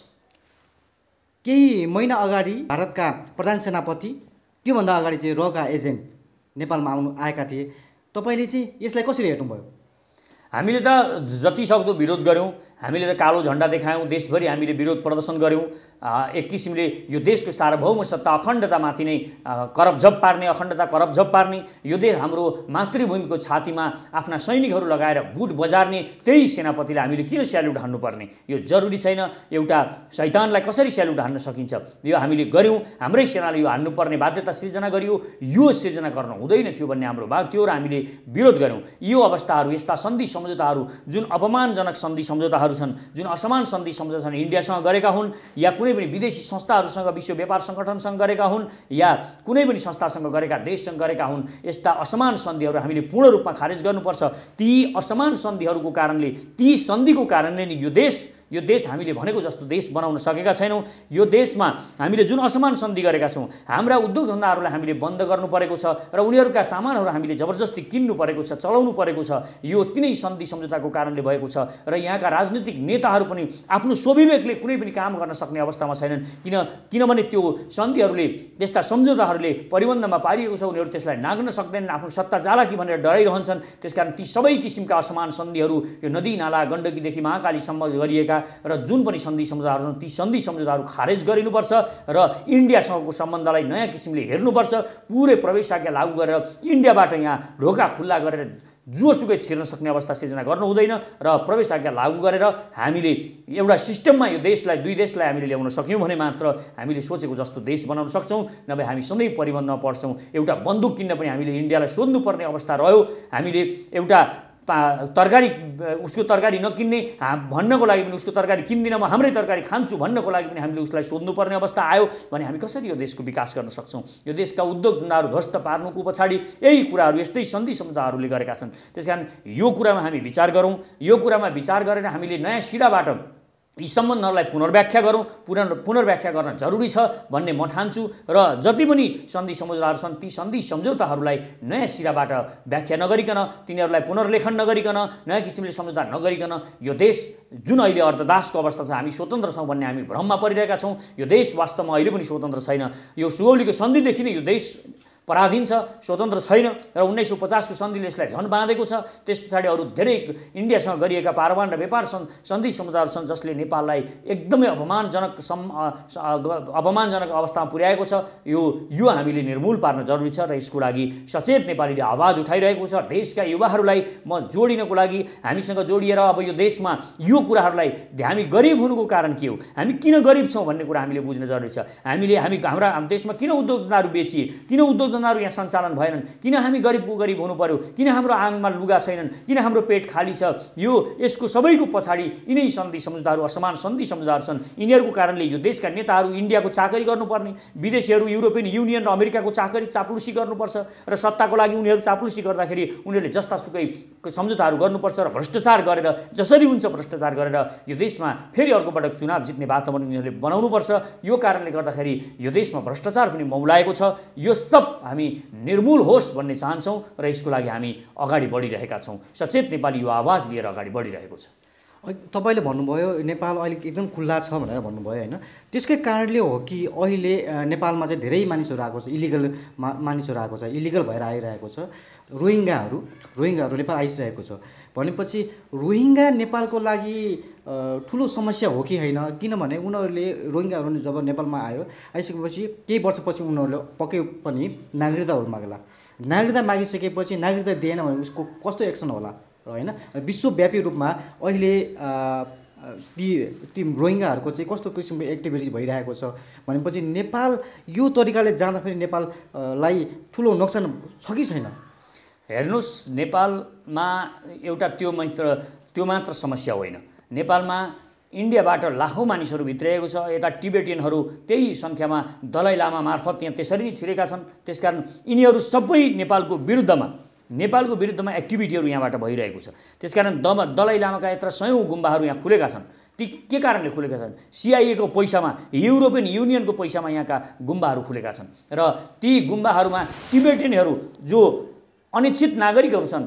केही महिना अगाडि भारतका प्रधान सेनापति त्योभन्दा अगाडि चाहिँ रका एजेन्ट नेपालमा आउनु आएका थिए तपाईँले चाहिँ यसलाई कसरी हेर्नुभयो हामीले त सक्दो विरोध गऱ्यौँ हामीले त कालो झन्डा देखायौँ देशभरि हामीले विरोध प्रदर्शन गऱ्यौँ एक किसिमले यो देशको सार्वभौम सत्ता अखण्डतामाथि नै करपझप पार्ने अखण्डता करपझप पार्ने यो देश हाम्रो मातृभूमिको छातीमा आफ्ना सैनिकहरू लगाएर बुट बजार्ने त्यही सेनापतिलाई हामीले किन स्यालुट हान्नुपर्ने यो जरुरी छैन एउटा शैतानलाई कसरी स्यालुट हान्न सकिन्छ यो हामीले गऱ्यौँ हाम्रै सेनाले यो हान्नुपर्ने बाध्यता सिर्जना गरियो यो सिर्जना गर्नु हुँदैन थियो भन्ने हाम्रो भाग थियो र हामीले विरोध गऱ्यौँ यो अवस्थाहरू यस्ता सन्धि सम्झौताहरू जुन अपमानजनक सन्धि सम्झौताहरू छन् जुन असमान सन्धि सम्झौता छन् इन्डियासँग गरेका हुन् या कुनै कुनै पनि विदेशी संस्थाहरूसँग विश्व व्यापार सङ्गठनसँग गरेका हुन् या कुनै पनि संस्थासँग गरेका देशसँग गरेका हुन् यस्ता असमान सन्धिहरू हामीले पूर्ण रूपमा खारेज गर्नुपर्छ ती असमान सन्धिहरूको कारणले ती सन्धिको कारणले नै यो देश यो देश हामीले भनेको जस्तो देश बनाउन सकेका छैनौँ यो देशमा हामीले जुन असमान सन्धि गरेका छौँ हाम्रा उद्योग धन्दाहरूलाई हामीले बन्द गर्नु परेको छ र उनीहरूका सामानहरू हामीले जबरजस्ती किन्नु परेको छ चलाउनु परेको छ यो तिनै सन्धि सम्झौताको कारणले भएको छ र यहाँका राजनीतिक नेताहरू पनि आफ्नो स्वविवेकले कुनै पनि काम गर्न सक्ने अवस्थामा छैनन् किन किनभने त्यो सन्धिहरूले त्यस्ता सम्झौताहरूले परिबन्धमा पारिएको छ उनीहरू त्यसलाई नाग्न सक्दैनन् आफ्नो सत्ता जाला कि भनेर डराइरहन्छन् त्यसकारण ती सबै किसिमका असमान सन्धिहरू यो नदी नाला गण्डकीदेखि महाकालीसम्म गरिएका र जुन पनि सन्धि सम्झौताहरू छन् ती सन्धि सम्झौताहरू खारेज गरिनुपर्छ र इन्डियासँगको सम्बन्धलाई नयाँ किसिमले हेर्नुपर्छ पुरै प्रवेश आज्ञा लागू गरेर इन्डियाबाट यहाँ ढोका खुल्ला गरेर जोसुकै छिर्न सक्ने अवस्था सिर्जना गर्नु हुँदैन र प्रवेश आज्ञा लागू गरेर हामीले एउटा सिस्टममा यो देशलाई दुई देशलाई हामीले ल्याउन सक्यौँ भने मात्र हामीले सोचेको जस्तो देश बनाउन सक्छौँ नभए हामी सधैँ परिबन्धमा पर्छौँ एउटा बन्दुक किन्न पनि हामीले इन्डियालाई सोध्नुपर्ने अवस्था रह्यो हामीले एउटा तरकारी उसको तरकारी नकिन्ने भन्नको लागि पनि उसको तरकारी किन्दिनँ म हाम्रै तरकारी खान्छु भन्नको लागि पनि हामीले उसलाई सोध्नुपर्ने अवस्था आयो भने हामी कसरी यो देशको विकास गर्न सक्छौँ यो देशका उद्योग धन्दाहरू ध्वस्त पार्नुको पछाडि यही कुराहरू यस्तै सन्धि समुदायहरूले गरेका छन् त्यस यो कुरामा हामी विचार गरौँ यो कुरामा विचार गरेर हामीले नयाँ सिराबाट यी सम्बन्धहरूलाई पुनर्व्याख्या गरौँ पुनर् पुनर्व्याख्या गर्न जरुरी छ भन्ने म ठान्छु र जति पनि सन्धि सम्झौताहरू छन् ती सन्धि सम्झौताहरूलाई नयाँ सिराबाट व्याख्या नगरिकन तिनीहरूलाई पुनर्लेखन नगरिकन नयाँ किसिमले सम्झौता नगरिकन यो देश जुन अहिले अर्धदासको अवस्था छ हामी स्वतन्त्र छौँ भन्ने हामी भ्रममा परिरहेका छौँ यो देश वास्तवमा अहिले पनि स्वतन्त्र छैन यो सुगौलीको सन्धिदेखि नै यो देश पराधीन छ स्वतन्त्र छैन र उन्नाइस सय पचासको सन्धिले यसलाई झन बाँधेको छ त्यस पछाडि अरू धेरै इन्डियासँग गरिएका पारवान र व्यापार सन् सन्धि समुदायहरू छन् जसले नेपाललाई एकदमै अपमानजनक सम् अपमानजनक अवस्थामा पुर्याएको छ यो यो हामीले निर्मूल पार्न जरुरी छ र यसको लागि सचेत नेपालीले आवाज उठाइरहेको छ देशका युवाहरूलाई म जोडिनको लागि हामीसँग जोडिएर अब यो देशमा यो कुराहरूलाई हामी गरिब हुनुको कारण के हो हामी किन गरिब छौँ भन्ने कुरा हामीले बुझ्न जरुरी छ हामीले हामी हाम्रा देशमा किन उद्योगताहरू बेचिए किन उद्योग योजनाहरू यहाँ सञ्चालन भएनन् किन हामी गरिब गरिब हुनु पऱ्यो किन हाम्रो आङमा लुगा छैनन् किन हाम्रो पेट खाली छ यो यसको सबैको पछाडि यिनै सन्धि सम्झौताहरू असमान सन्धि समझदार छन् यिनीहरूको कारणले यो देशका नेताहरू इन्डियाको चाकरी गर्नुपर्ने विदेशीहरू युरोपियन युनियन र अमेरिकाको चाकरी चापलुसी गर्नुपर्छ र सत्ताको लागि उनीहरू चाप्लुसी गर्दाखेरि उनीहरूले जस्तासुकै सम्झौताहरू गर्नुपर्छ र भ्रष्टाचार गरेर जसरी हुन्छ भ्रष्टाचार गरेर यो देशमा फेरि अर्को पटक चुनाव जित्ने वातावरण उनीहरूले बनाउनुपर्छ यो कारणले गर्दाखेरि यो देशमा भ्रष्टाचार पनि मौलाएको छ यो सब हामी निर्मूल होस् भन्ने चाहन्छौँ र यसको लागि हामी अगाडि बढिरहेका छौँ सचेत नेपाली युवा आवाज लिएर अगाडि बढिरहेको छ तपाईँले भन्नुभयो नेपाल अहिले एकदम खुल्ला छ भनेर भन्नुभयो होइन त्यसकै कारणले हो कि अहिले नेपालमा चाहिँ धेरै मानिसहरू आएको छ इलिगल मा मानिसहरू आएको छ इलिगल भएर आइरहेको छ रोहिङ्गाहरू रोहिङ्गाहरू नेपाल आइसिरहेको छ भनेपछि रोहिङ्गा नेपालको लागि ठुलो समस्या हो कि होइन किनभने उनीहरूले रोहिङ्गाहरू जब नेपालमा आयो आइसकेपछि केही वर्षपछि उनीहरूले पक्कै पनि नागरिकताहरू माग्ला नागरिकता मागिसकेपछि नागरिकता दिएन भने उसको कस्तो एक्सन होला होइन विश्वव्यापी रूपमा अहिले ती ती रोहिङ्गाहरूको चाहिँ कस्तो किसिमको एक्टिभिटी भइरहेको छ भनेपछि नेपाल यो तरिकाले जाँदाखेरि नेपाललाई ठुलो नोक्सान छ कि छैन हेर्नुहोस् नेपालमा एउटा त्यो मात्र त्यो मात्र समस्या होइन नेपालमा इन्डियाबाट लाखौँ मानिसहरू भित्रिएको छ यता टिबेटियनहरू त्यही सङ्ख्यामा दलाइ लामा मार्फत त्यहाँ त्यसरी नै छिरेका छन् त्यसकारण यिनीहरू सबै नेपालको विरुद्धमा नेपालको विरुद्धमा एक्टिभिटीहरू यहाँबाट भइरहेको छ त्यसकारण दम दलाइ लामाका यत्र सयौँ गुम्बाहरू यहाँ खुलेका छन् ती के कारणले खुलेका छन् सिआइएको पैसामा युरोपियन युनियनको पैसामा यहाँका गुम्बाहरू खुलेका छन् र ती गुम्बाहरूमा टिबेटियनहरू जो अनिश्चित नागरिकहरू छन्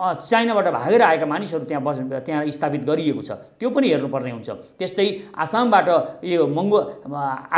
चाइनाबाट भागेर आएका मानिसहरू त्यहाँ बस त्यहाँ स्थापित गरिएको छ त्यो पनि हेर्नुपर्ने हुन्छ त्यस्तै आसामबाट यो मङ्गो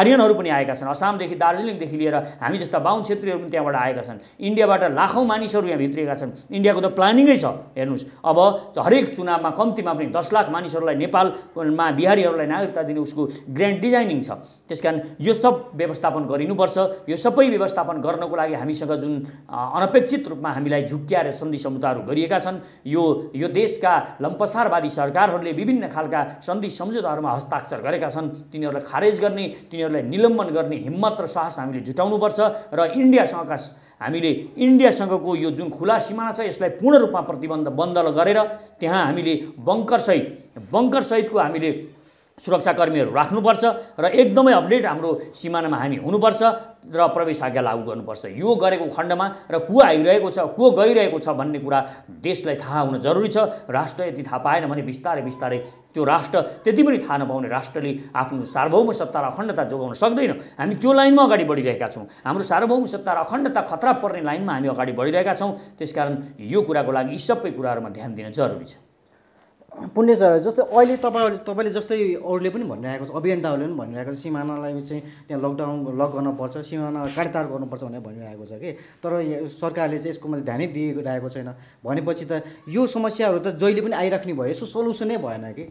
आर्यनहरू पनि आएका छन् आसामदेखि दार्जिलिङदेखि लिएर हामी जस्ता बाहुन क्षेत्रीहरू पनि त्यहाँबाट आएका छन् इन्डियाबाट लाखौँ मानिसहरू यहाँ भित्रिएका छन् इन्डियाको त प्लानिङै छ हेर्नुहोस् अब हरेक चुनावमा कम्तीमा पनि दस लाख मानिसहरूलाई नेपालमा बिहारीहरूलाई नागरिकता दिने उसको ग्रान्ड डिजाइनिङ छ त्यस यो सब व्यवस्थापन गरिनुपर्छ यो सबै व्यवस्थापन गर्नको लागि हामीसँग जुन अनपेक्षित रूपमा हामीलाई झुक्क्याएर सन्धि समुदाहरू गरिएका गरेका छन् यो यो देशका लम्पसारवादी सरकारहरूले विभिन्न खालका सन्धि सम्झौताहरूमा हस्ताक्षर गरेका छन् तिनीहरूलाई खारेज गर्ने तिनीहरूलाई निलम्बन गर्ने हिम्मत र साहस हामीले जुटाउनुपर्छ र इन्डियासँगका हामीले इन्डियासँगको यो जुन खुला सिमाना छ यसलाई पूर्ण रूपमा प्रतिबन्ध बन्द गरेर त्यहाँ हामीले बङ्करसहित बङ्करसहितको हामीले सुरक्षाकर्मीहरू राख्नुपर्छ र एकदमै अपडेट हाम्रो सिमानामा हामी हुनुपर्छ र प्रवेश आज्ञा लागू गर्नुपर्छ यो गरेको खण्डमा र को आइरहेको छ को गइरहेको छ भन्ने कुरा देशलाई थाहा हुन जरुरी छ राष्ट्र यदि थाहा पाएन भने बिस्तारै बिस्तारै त्यो राष्ट्र त्यति पनि थाहा नपाउने राष्ट्रले आफ्नो सार्वभौम सत्ता र अखण्डता जोगाउन सक्दैन हामी त्यो लाइनमा अगाडि बढिरहेका छौँ हाम्रो सार्वभौम सत्ता र अखण्डता खतरा पर्ने लाइनमा हामी अगाडि बढिरहेका छौँ त्यसकारण यो कुराको लागि यी सबै कुराहरूमा ध्यान दिन जरुरी छ पुण्य चरा जस्तै अहिले तपाईँहरू तपाईँले जस्तै अरूले पनि भनिरहेको छ अभियन्ताहरूले पनि भनिरहेको छ सिमानालाई चाहिँ त्यहाँ लकडाउन लक गर्नुपर्छ सिमानालाई काटतार गर्नुपर्छ भनेर भनिरहेको छ कि तर सरकारले चाहिँ यसको मैले ध्यानै दिइरहेको छैन भनेपछि त यो समस्याहरू त जहिले पनि आइराख्ने भयो यसको सल्युसनै भएन कि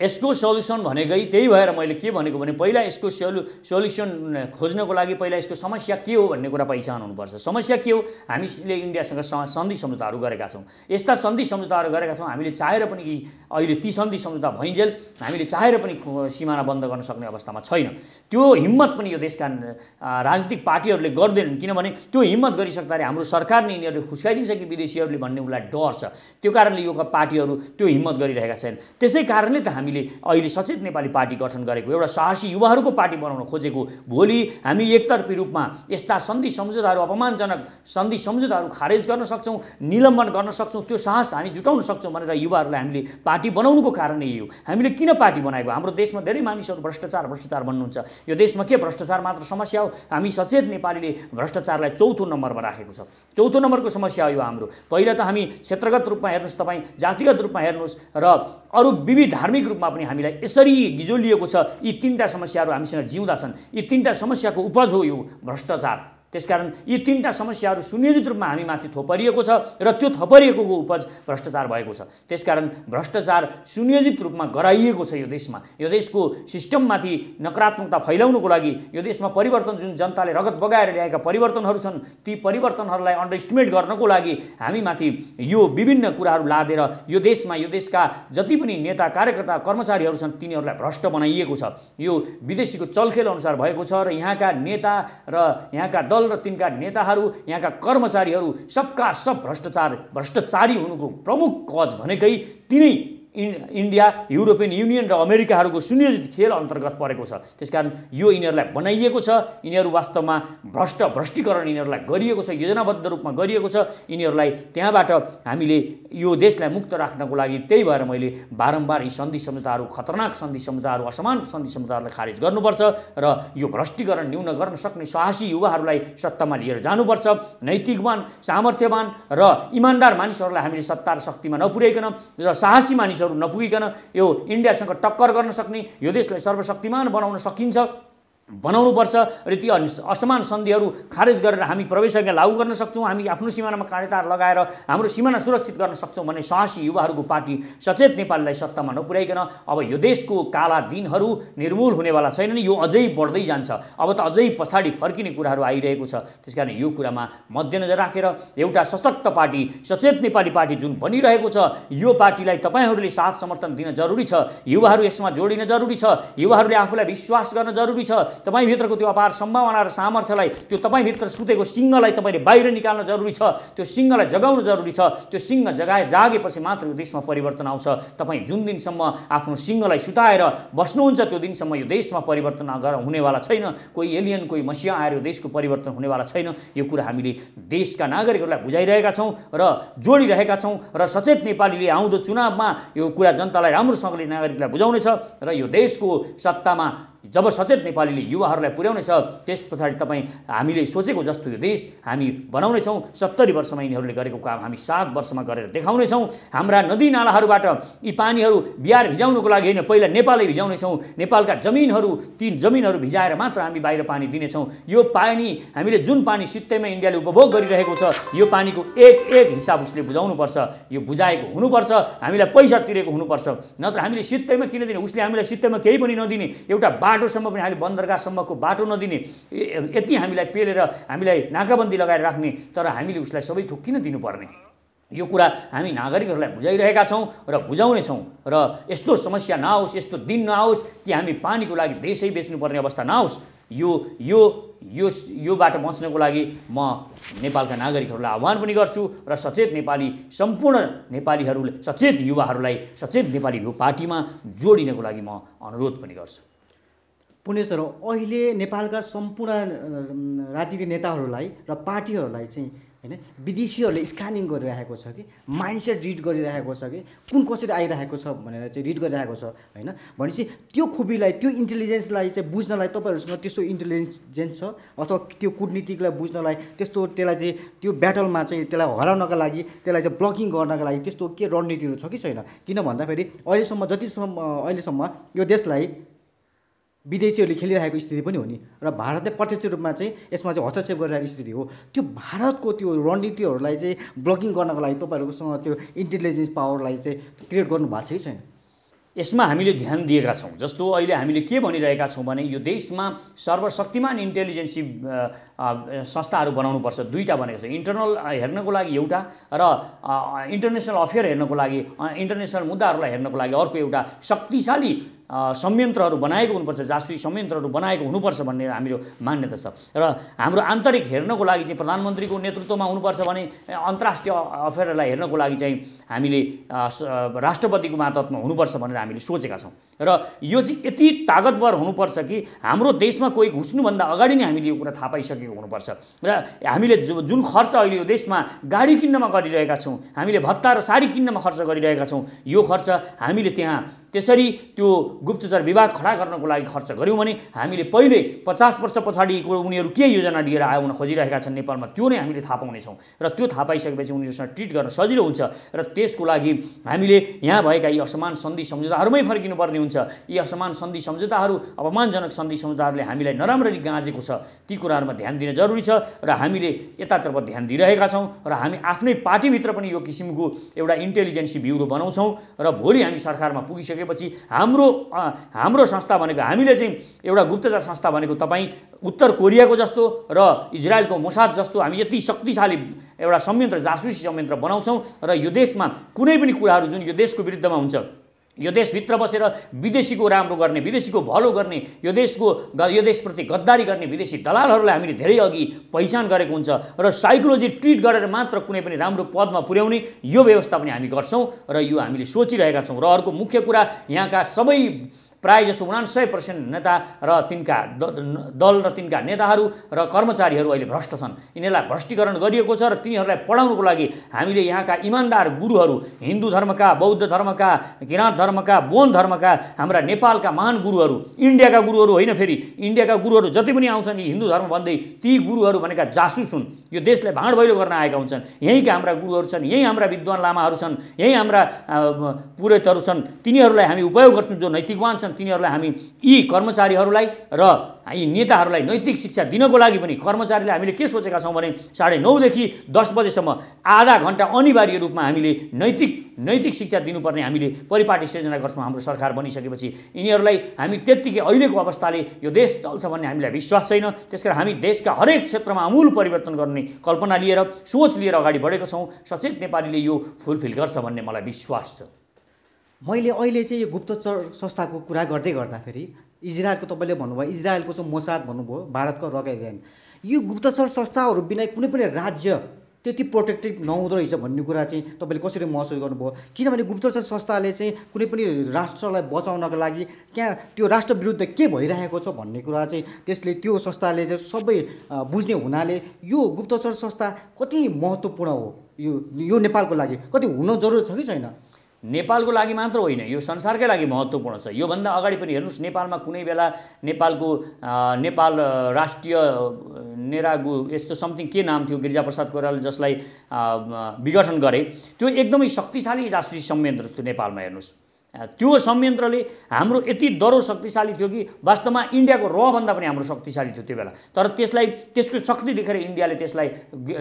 यसको सल्युसन भनेकै त्यही भएर मैले के भनेको भने पहिला यसको सल्यु सल्युसन खोज्नको लागि पहिला यसको समस्या के हो भन्ने कुरा पहिचान हुनुपर्छ समस्या के हो हामीले इन्डियासँग सन्धि सम्झौताहरू गरेका छौँ यस्ता सन्धि सम्झौताहरू गरेका छौँ हामीले चाहेर पनि यी अहिले ती सन्धि सम्झौता भइन्जेल हामीले चाहेर पनि सिमाना बन्द गर्न सक्ने अवस्थामा छैन त्यो हिम्मत पनि यो देशका राजनीतिक पार्टीहरूले गर्दैनन् किनभने त्यो हिम्मत गरिसक्दाखेरि हाम्रो सरकारले यिनीहरूले खुस्याइदिन्छ कि विदेशीहरूले भन्ने उसलाई डर छ त्यो कारणले यो पार्टीहरू त्यो हिम्मत गरिरहेका छैनन् त्यसै कारणले त हामी हामीले अहिले सचेत नेपाली पार्टी गठन गरेको एउटा साहसी युवाहरूको पार्टी बनाउन खोजेको भोलि हामी एकतर्फी रूपमा यस्ता सन्धि सम्झौताहरू अपमानजनक सन्धि सम्झौताहरू खारेज गर्न सक्छौँ निलम्बन गर्न सक्छौँ त्यो साहस हामी जुटाउन सक्छौँ भनेर युवाहरूलाई हामीले पार्टी बनाउनुको कारण यही हो हामीले किन पार्टी बनाएको हाम्रो देशमा धेरै मानिसहरू भ्रष्टाचार भ्रष्टाचार भन्नुहुन्छ यो देशमा के भ्रष्टाचार मात्र समस्या हो हामी सचेत नेपालीले भ्रष्टाचारलाई चौथो नम्बरमा राखेको छ चौथो नम्बरको समस्या हो यो हाम्रो पहिला त हामी क्षेत्रगत रूपमा हेर्नुहोस् तपाईँ जातिगत रूपमा हेर्नुहोस् र अरू विविध धार्मिक रूपमा रूपमा पनि हामीलाई यसरी गिजोलिएको छ यी तिनवटा समस्याहरू हामीसँग जिउँदा छन् यी तिनवटा समस्याको उपज हो यो भ्रष्टाचार त्यसकारण यी तिनवटा समस्याहरू सुनियोजित रूपमा हामी माथि थोपरिएको छ र त्यो थोपरिएको उपज भ्रष्टाचार भएको छ त्यसकारण भ्रष्टाचार सुनियोजित रूपमा गराइएको छ यो देशमा यो देशको सिस्टममाथि नकारात्मकता फैलाउनुको लागि यो देशमा परिवर्तन जुन जनताले रगत बगाएर ल्याएका परिवर्तनहरू छन् ती परिवर्तनहरूलाई अन्डर इस्टिमेट गर्नको लागि हामीमाथि यो विभिन्न कुराहरू लादेर यो देशमा यो देशका जति पनि नेता कार्यकर्ता कर्मचारीहरू छन् तिनीहरूलाई भ्रष्ट बनाइएको छ यो विदेशीको चलखेल अनुसार भएको छ र यहाँका नेता र यहाँका दल र तिनका नेताहरू यहाँका कर्मचारीहरू सबका सब भ्रष्टाचार भ्रष्टाचारी हुनुको प्रमुख कज भनेकै तिनै इन्डिया युरोपियन युनियन र अमेरिकाहरूको सुनियोजित खेल अन्तर्गत परेको छ त्यसकारण यो यिनीहरूलाई बनाइएको छ यिनीहरू वास्तवमा भ्रष्ट भ्रष्टीकरण यिनीहरूलाई गरिएको छ योजनाबद्ध रूपमा गरिएको छ यिनीहरूलाई त्यहाँबाट हामीले यो देशलाई मुक्त राख्नको लागि त्यही भएर मैले बारम्बार यी सन्धि सम्झौताहरू खतरनाक सन्धि सम्झौताहरू असमान सन्धि सम्झौताहरूलाई खारेज गर्नुपर्छ र यो भ्रष्टीकरण न्यून गर्न सक्ने साहसी युवाहरूलाई सत्तामा लिएर जानुपर्छ नैतिकवान सामर्थ्यवान र इमान्दार मानिसहरूलाई हामीले सत्ता र शक्तिमा नपुर्याइकन र साहसी मानिस मानिसहरू नपुगिकन यो इन्डियासँग टक्कर गर्न सक्ने यो देशलाई सर्वशक्तिमान बनाउन सकिन्छ बनाउनुपर्छ र ती असमान सन्धिहरू खारेज गरेर हामी प्रवेशज्ञा लागू गर्न सक्छौँ हामी आफ्नो सिमानामा कार्यतार लगाएर हाम्रो सिमाना सुरक्षित गर्न सक्छौँ भने साहसी युवाहरूको पार्टी सचेत नेपालीलाई सत्तामा नपुर्याइकन अब यो देशको काला दिनहरू निर्मूल हुनेवाला छैन नि यो अझै बढ्दै जान्छ अब त अझै पछाडि फर्किने कुराहरू आइरहेको छ त्यसकारण यो कुरामा मध्यनजर राखेर एउटा सशक्त पार्टी सचेत नेपाली पार्टी जुन बनिरहेको छ यो पार्टीलाई तपाईँहरूले साथ समर्थन दिन जरुरी छ युवाहरू यसमा जोडिन जरुरी छ युवाहरूले आफूलाई विश्वास गर्न जरुरी छ तपाईँभित्रको त्यो अपार सम्भावना र सामर्थ्यलाई त्यो तपाईँभित्र सुतेको सिंहलाई तपाईँले बाहिर निकाल्न जरुरी छ त्यो सिंहलाई जगाउनु जरुरी छ त्यो सिंह जगाए जागेपछि मात्र यो देशमा परिवर्तन आउँछ तपाईँ जुन दिनसम्म आफ्नो सिंहलाई सुताएर बस्नुहुन्छ त्यो दिनसम्म यो देशमा परिवर्तन गर हुनेवाला छैन कोही एलियन कोही मसिया आएर यो देशको परिवर्तन हुनेवाला छैन यो कुरा हामीले देशका नागरिकहरूलाई बुझाइरहेका छौँ र जोडिरहेका छौँ र सचेत नेपालीले आउँदो चुनावमा यो कुरा जनतालाई राम्रोसँगले नागरिकलाई बुझाउनेछ र यो देशको सत्तामा जब सचेत नेपालीले युवाहरूलाई पुर्याउनेछ त्यस पछाडि तपाईँ हामीले सोचेको जस्तो यो देश हामी बनाउनेछौँ सत्तरी वर्षमा यिनीहरूले गरेको काम हामी सात वर्षमा गरेर देखाउनेछौँ हाम्रा नदी नालाहरूबाट यी पानीहरू बिहार भिजाउनुको लागि होइन पहिला नेपालै भिजाउनेछौँ नेपालका जमिनहरू ती जमिनहरू भिजाएर मात्र हामी बाहिर पानी दिनेछौँ यो पानी हामीले जुन पानी सित्तैमा इन्डियाले उपभोग गरिरहेको छ यो पानीको एक एक हिसाब उसले बुझाउनुपर्छ यो बुझाएको हुनुपर्छ हामीलाई पैसा तिरेको हुनुपर्छ नत्र हामीले सित्तैमा किन दिने उसले हामीलाई सित्तैमा केही पनि नदिने एउटा बाटोसम्म पनि हामीले बन्दरगाहसम्मको बाटो नदिने यति हामीलाई पेलेर हामीलाई नाकाबन्दी लगाएर राख्ने तर हामीले उसलाई सबै थोक किन दिनुपर्ने यो कुरा हामी नागरिकहरूलाई बुझाइरहेका छौँ र बुझाउनेछौँ र यस्तो समस्या नआओस् यस्तो दिन नआओस् कि हामी पानीको लागि देशै बेच्नुपर्ने अवस्था नआओस् यो यो यो योबाट बच्नको लागि म नेपालका नागरिकहरूलाई आह्वान पनि गर्छु र सचेत नेपाली सम्पूर्ण नेपालीहरू सचेत युवाहरूलाई सचेत नेपाली यो पार्टीमा जोडिनको लागि म अनुरोध पनि गर्छु पुण्यश्वर अहिले नेपालका सम्पूर्ण राजनीतिक नेताहरूलाई र पार्टीहरूलाई चाहिँ होइन विदेशीहरूले स्क्यानिङ गरिरहेको छ कि माइन्डसेट रिड गरिरहेको छ कि कुन कसरी आइरहेको छ भनेर चाहिँ रिड गरिरहेको छ होइन भनेपछि त्यो खुबीलाई त्यो इन्टेलिजेन्सलाई चाहिँ बुझ्नलाई तपाईँहरूसँग त्यस्तो इन्टेलिजेन्स छ अथवा त्यो कुटनीतिकलाई बुझ्नलाई त्यस्तो त्यसलाई चाहिँ त्यो ब्याटलमा चाहिँ त्यसलाई हराउनका लागि त्यसलाई चाहिँ ब्लकिङ गर्नका लागि त्यस्तो के रणनीतिहरू छ कि छैन किन भन्दाखेरि अहिलेसम्म जतिसम्म अहिलेसम्म यो देशलाई विदेशीहरूले खेलिरहेको स्थिति पनि हो नि र भारतले प्रत्यक्ष रूपमा चाहिँ यसमा चाहिँ हस्तक्षेप गरिरहेको स्थिति हो त्यो भारतको त्यो रणनीतिहरूलाई चाहिँ ब्लकिङ गर्नको लागि तपाईँहरूकोसँग त्यो इन्टेलिजेन्स पावरलाई चाहिँ क्रिएट गर्नु भएको छ कि छैन यसमा हामीले ध्यान दिएका छौँ जस्तो अहिले हामीले के भनिरहेका छौँ भने यो देशमा सर्वशक्तिमान इन्टेलिजेन्सी संस्थाहरू बनाउनुपर्छ दुईवटा भनेको छ इन्टरनल हेर्नको लागि एउटा र इन्टरनेसनल अफेयर हेर्नको लागि इन्टरनेसनल मुद्दाहरूलाई हेर्नको लागि अर्को एउटा शक्तिशाली संयन्त्रहरू बनाएको हुनुपर्छ जासुसी संयन्त्रहरू बनाएको हुनुपर्छ भन्ने हाम्रो मान्यता छ र हाम्रो आन्तरिक हेर्नको लागि चाहिँ प्रधानमन्त्रीको नेतृत्वमा हुनुपर्छ भने अन्तर्राष्ट्रिय अफेयरलाई हेर्नको लागि चाहिँ हामीले राष्ट्रपतिको मातहतमा हुनुपर्छ भनेर हामीले सोचेका छौँ र यो चाहिँ यति तागतवर हुनुपर्छ कि हाम्रो देशमा कोही घुस्नुभन्दा अगाडि नै हामीले यो कुरा थाहा पाइसकेको हुनुपर्छ र हामीले जुन खर्च अहिले यो देशमा गाडी किन्नमा गरिरहेका छौँ हामीले भत्ता र साडी किन्नमा खर्च गरिरहेका छौँ यो खर्च हामीले त्यहाँ त्यसरी त्यो गुप्तचर विभाग खडा गर्नको लागि खर्च गऱ्यौँ भने हामीले पहिले पचास वर्ष पछाडिको उनीहरू के योजना लिएर आउन खोजिरहेका छन् नेपालमा त्यो नै हामीले थाहा पाउनेछौँ र त्यो थाहा पाइसकेपछि उनीहरूसँग ट्रिट गर्न सजिलो हुन्छ र त्यसको लागि हामीले यहाँ भएका यी असमान सन्धि सम्झौताहरूमै फर्किनुपर्ने हुन्छ हुन्छ यी असमान सन्धि सम्झौताहरू अपमानजनक सन्धि सम्झौताहरूले हामीलाई नराम्ररी गाँजेको छ ती कुराहरूमा ध्यान दिन जरुरी छ र हामीले यतातर्फ ध्यान दिइरहेका छौँ र हामी आफ्नै पार्टीभित्र पनि यो किसिमको एउटा इन्टेलिजेन्सी ब्युरो बनाउँछौँ र भोलि हामी सरकारमा पुगिसकेपछि हाम्रो हाम्रो संस्था भनेको हामीले चाहिँ एउटा गुप्तचर संस्था भनेको तपाईँ उत्तर कोरियाको जस्तो र इजरायलको मोसाद जस्तो हामी यति शक्तिशाली एउटा संयन्त्र जासुसी संयन्त्र बनाउँछौँ र यो देशमा कुनै पनि कुराहरू जुन यो देशको विरुद्धमा हुन्छ यो देशभित्र बसेर विदेशीको राम्रो गर्ने विदेशीको भलो गर्ने यो देशको यो देशप्रति गद्दारी गर्ने विदेशी दलालहरूलाई हामीले धेरै अघि पहिचान गरेको हुन्छ र साइकोलोजी ट्रिट गरेर मात्र कुनै पनि राम्रो पदमा पुर्याउने यो व्यवस्था पनि हामी गर्छौँ र यो हामीले सोचिरहेका छौँ र अर्को मुख्य कुरा यहाँका सबै प्रायः जसो उनान्सय पर्सेन्ट नेता र तिनका दल र तिनका नेताहरू र कर्मचारीहरू अहिले भ्रष्ट छन् यिनीहरूलाई भ्रष्टीकरण गरिएको छ र तिनीहरूलाई पढाउनुको लागि हामीले यहाँका इमान्दार गुरुहरू हिन्दू धर्मका बौद्ध धर्मका किराँत धर्मका बोन धर्मका हाम्रा नेपालका महान गुरुहरू इन्डियाका गुरुहरू होइन फेरि इन्डियाका गुरुहरू जति पनि आउँछन् यी हिन्दू धर्म भन्दै ती गुरुहरू भनेका जासुस हुन् यो देशलाई भाँड भैलो गर्न आएका हुन्छन् यहीँका हाम्रा गुरुहरू छन् यहीँ हाम्रा विद्वान लामाहरू छन् यहीँ हाम्रा पुरोहितहरू छन् तिनीहरूलाई हामी उपयोग गर्छौँ जो नैतिकवान छन् छन् तिनीहरूलाई हामी यी कर्मचारीहरूलाई र यी नेताहरूलाई नैतिक शिक्षा दिनको लागि पनि कर्मचारीले हामीले के सोचेका छौँ भने साढे नौदेखि दस बजेसम्म आधा घन्टा अनिवार्य रूपमा हामीले नैतिक नैतिक शिक्षा दिनुपर्ने हामीले परिपाटी सिर्जना गर्छौँ हाम्रो सरकार बनिसकेपछि यिनीहरूलाई हामी त्यत्तिकै अहिलेको अवस्थाले यो देश चल्छ भन्ने हामीलाई विश्वास छैन त्यस हामी देशका हरेक क्षेत्रमा अमूल परिवर्तन गर्ने कल्पना लिएर सोच लिएर अगाडि बढेको छौँ सचेत नेपालीले यो फुलफिल गर्छ भन्ने मलाई विश्वास छ मैले अहिले चाहिँ यो गुप्तचर संस्थाको कुरा गर्दै गर्दाखेरि इजरायलको तपाईँले भन्नुभयो इजरायलको चाहिँ मोसाद भन्नुभयो भारतको एजेन्ट यो गुप्तचर संस्थाहरू बिना कुनै पनि राज्य त्यति प्रोटेक्टिभ नहुँदो रहेछ भन्ने कुरा चाहिँ तपाईँले कसरी महसुस गर्नुभयो किनभने गुप्तचर संस्थाले चाहिँ कुनै पनि राष्ट्रलाई बचाउनको लागि त्यहाँ त्यो राष्ट्र विरुद्ध के भइरहेको छ भन्ने कुरा चाहिँ त्यसले त्यो संस्थाले चाहिँ सबै बुझ्ने हुनाले यो गुप्तचर संस्था कति महत्त्वपूर्ण हो यो यो नेपालको लागि कति हुन जरुरी छ कि छैन नेपालको लागि मात्र होइन यो संसारकै लागि महत्त्वपूर्ण छ योभन्दा अगाडि पनि हेर्नुहोस् नेपालमा कुनै बेला नेपालको नेपाल राष्ट्रिय नेरागु यस्तो समथिङ के नाम थियो गिरिजाप्रसाद कोइराले जसलाई विघटन गरे त्यो एकदमै शक्तिशाली राष्ट्रिय संयन्त्र थियो नेपालमा हेर्नुहोस् त्यो संयन्त्रले हाम्रो यति दह्रो शक्तिशाली थियो कि वास्तवमा इन्डियाको रभन्दा पनि हाम्रो शक्तिशाली थियो त्यो बेला तर त्यसलाई त्यसको शक्ति देखेर इन्डियाले त्यसलाई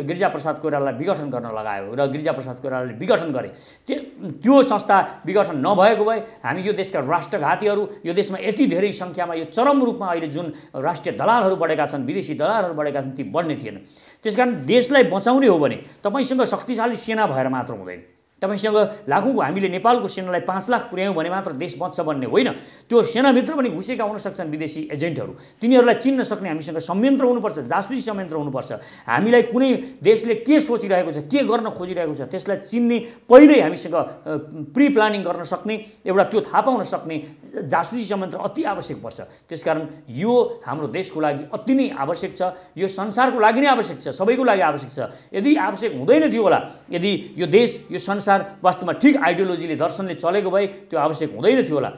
गिरिजाप्रसाद कोइरालालाई विघटन गर्न लगायो र गिरिजाप्रसाद कोइरालाले विघटन गरे त्यो त्यो संस्था विघटन नभएको भए हामी यो देशका राष्ट्रघातीहरू यो देशमा यति धेरै सङ्ख्यामा यो चरम रूपमा अहिले जुन राष्ट्रिय दलालहरू बढेका छन् विदेशी दलालहरू बढेका छन् ती बढ्ने थिएन त्यसकारण देशलाई बचाउने हो भने तपाईँसँग शक्तिशाली सेना भएर मात्र हुँदैन तपाईँसँग लाखौँको हामीले नेपालको सेनालाई पाँच लाख पुर्यायौँ भने मात्र देश बच्छ भन्ने होइन त्यो सेनाभित्र पनि घुसेका हुन सक्छन् विदेशी एजेन्टहरू तिनीहरूलाई चिन्न सक्ने हामीसँग संयन्त्र हुनुपर्छ जासुसी संयन्त्र हुनुपर्छ हामीलाई कुनै देशले के सोचिरहेको छ के गर्न खोजिरहेको छ त्यसलाई चिन्ने पहिल्यै हामीसँग प्रि प्लानिङ गर्न सक्ने एउटा त्यो थाहा पाउन सक्ने जासुसी संयन्त्र अति आवश्यक पर्छ त्यसकारण यो हाम्रो देशको लागि अति नै आवश्यक छ यो संसारको लागि नै आवश्यक छ सबैको लागि आवश्यक छ यदि आवश्यक हुँदैन थियो होला यदि यो देश यो संसार अनुसार वास्तवमा ठिक आइडियोलोजीले दर्शनले चलेको भए त्यो आवश्यक हुँदैन थियो होला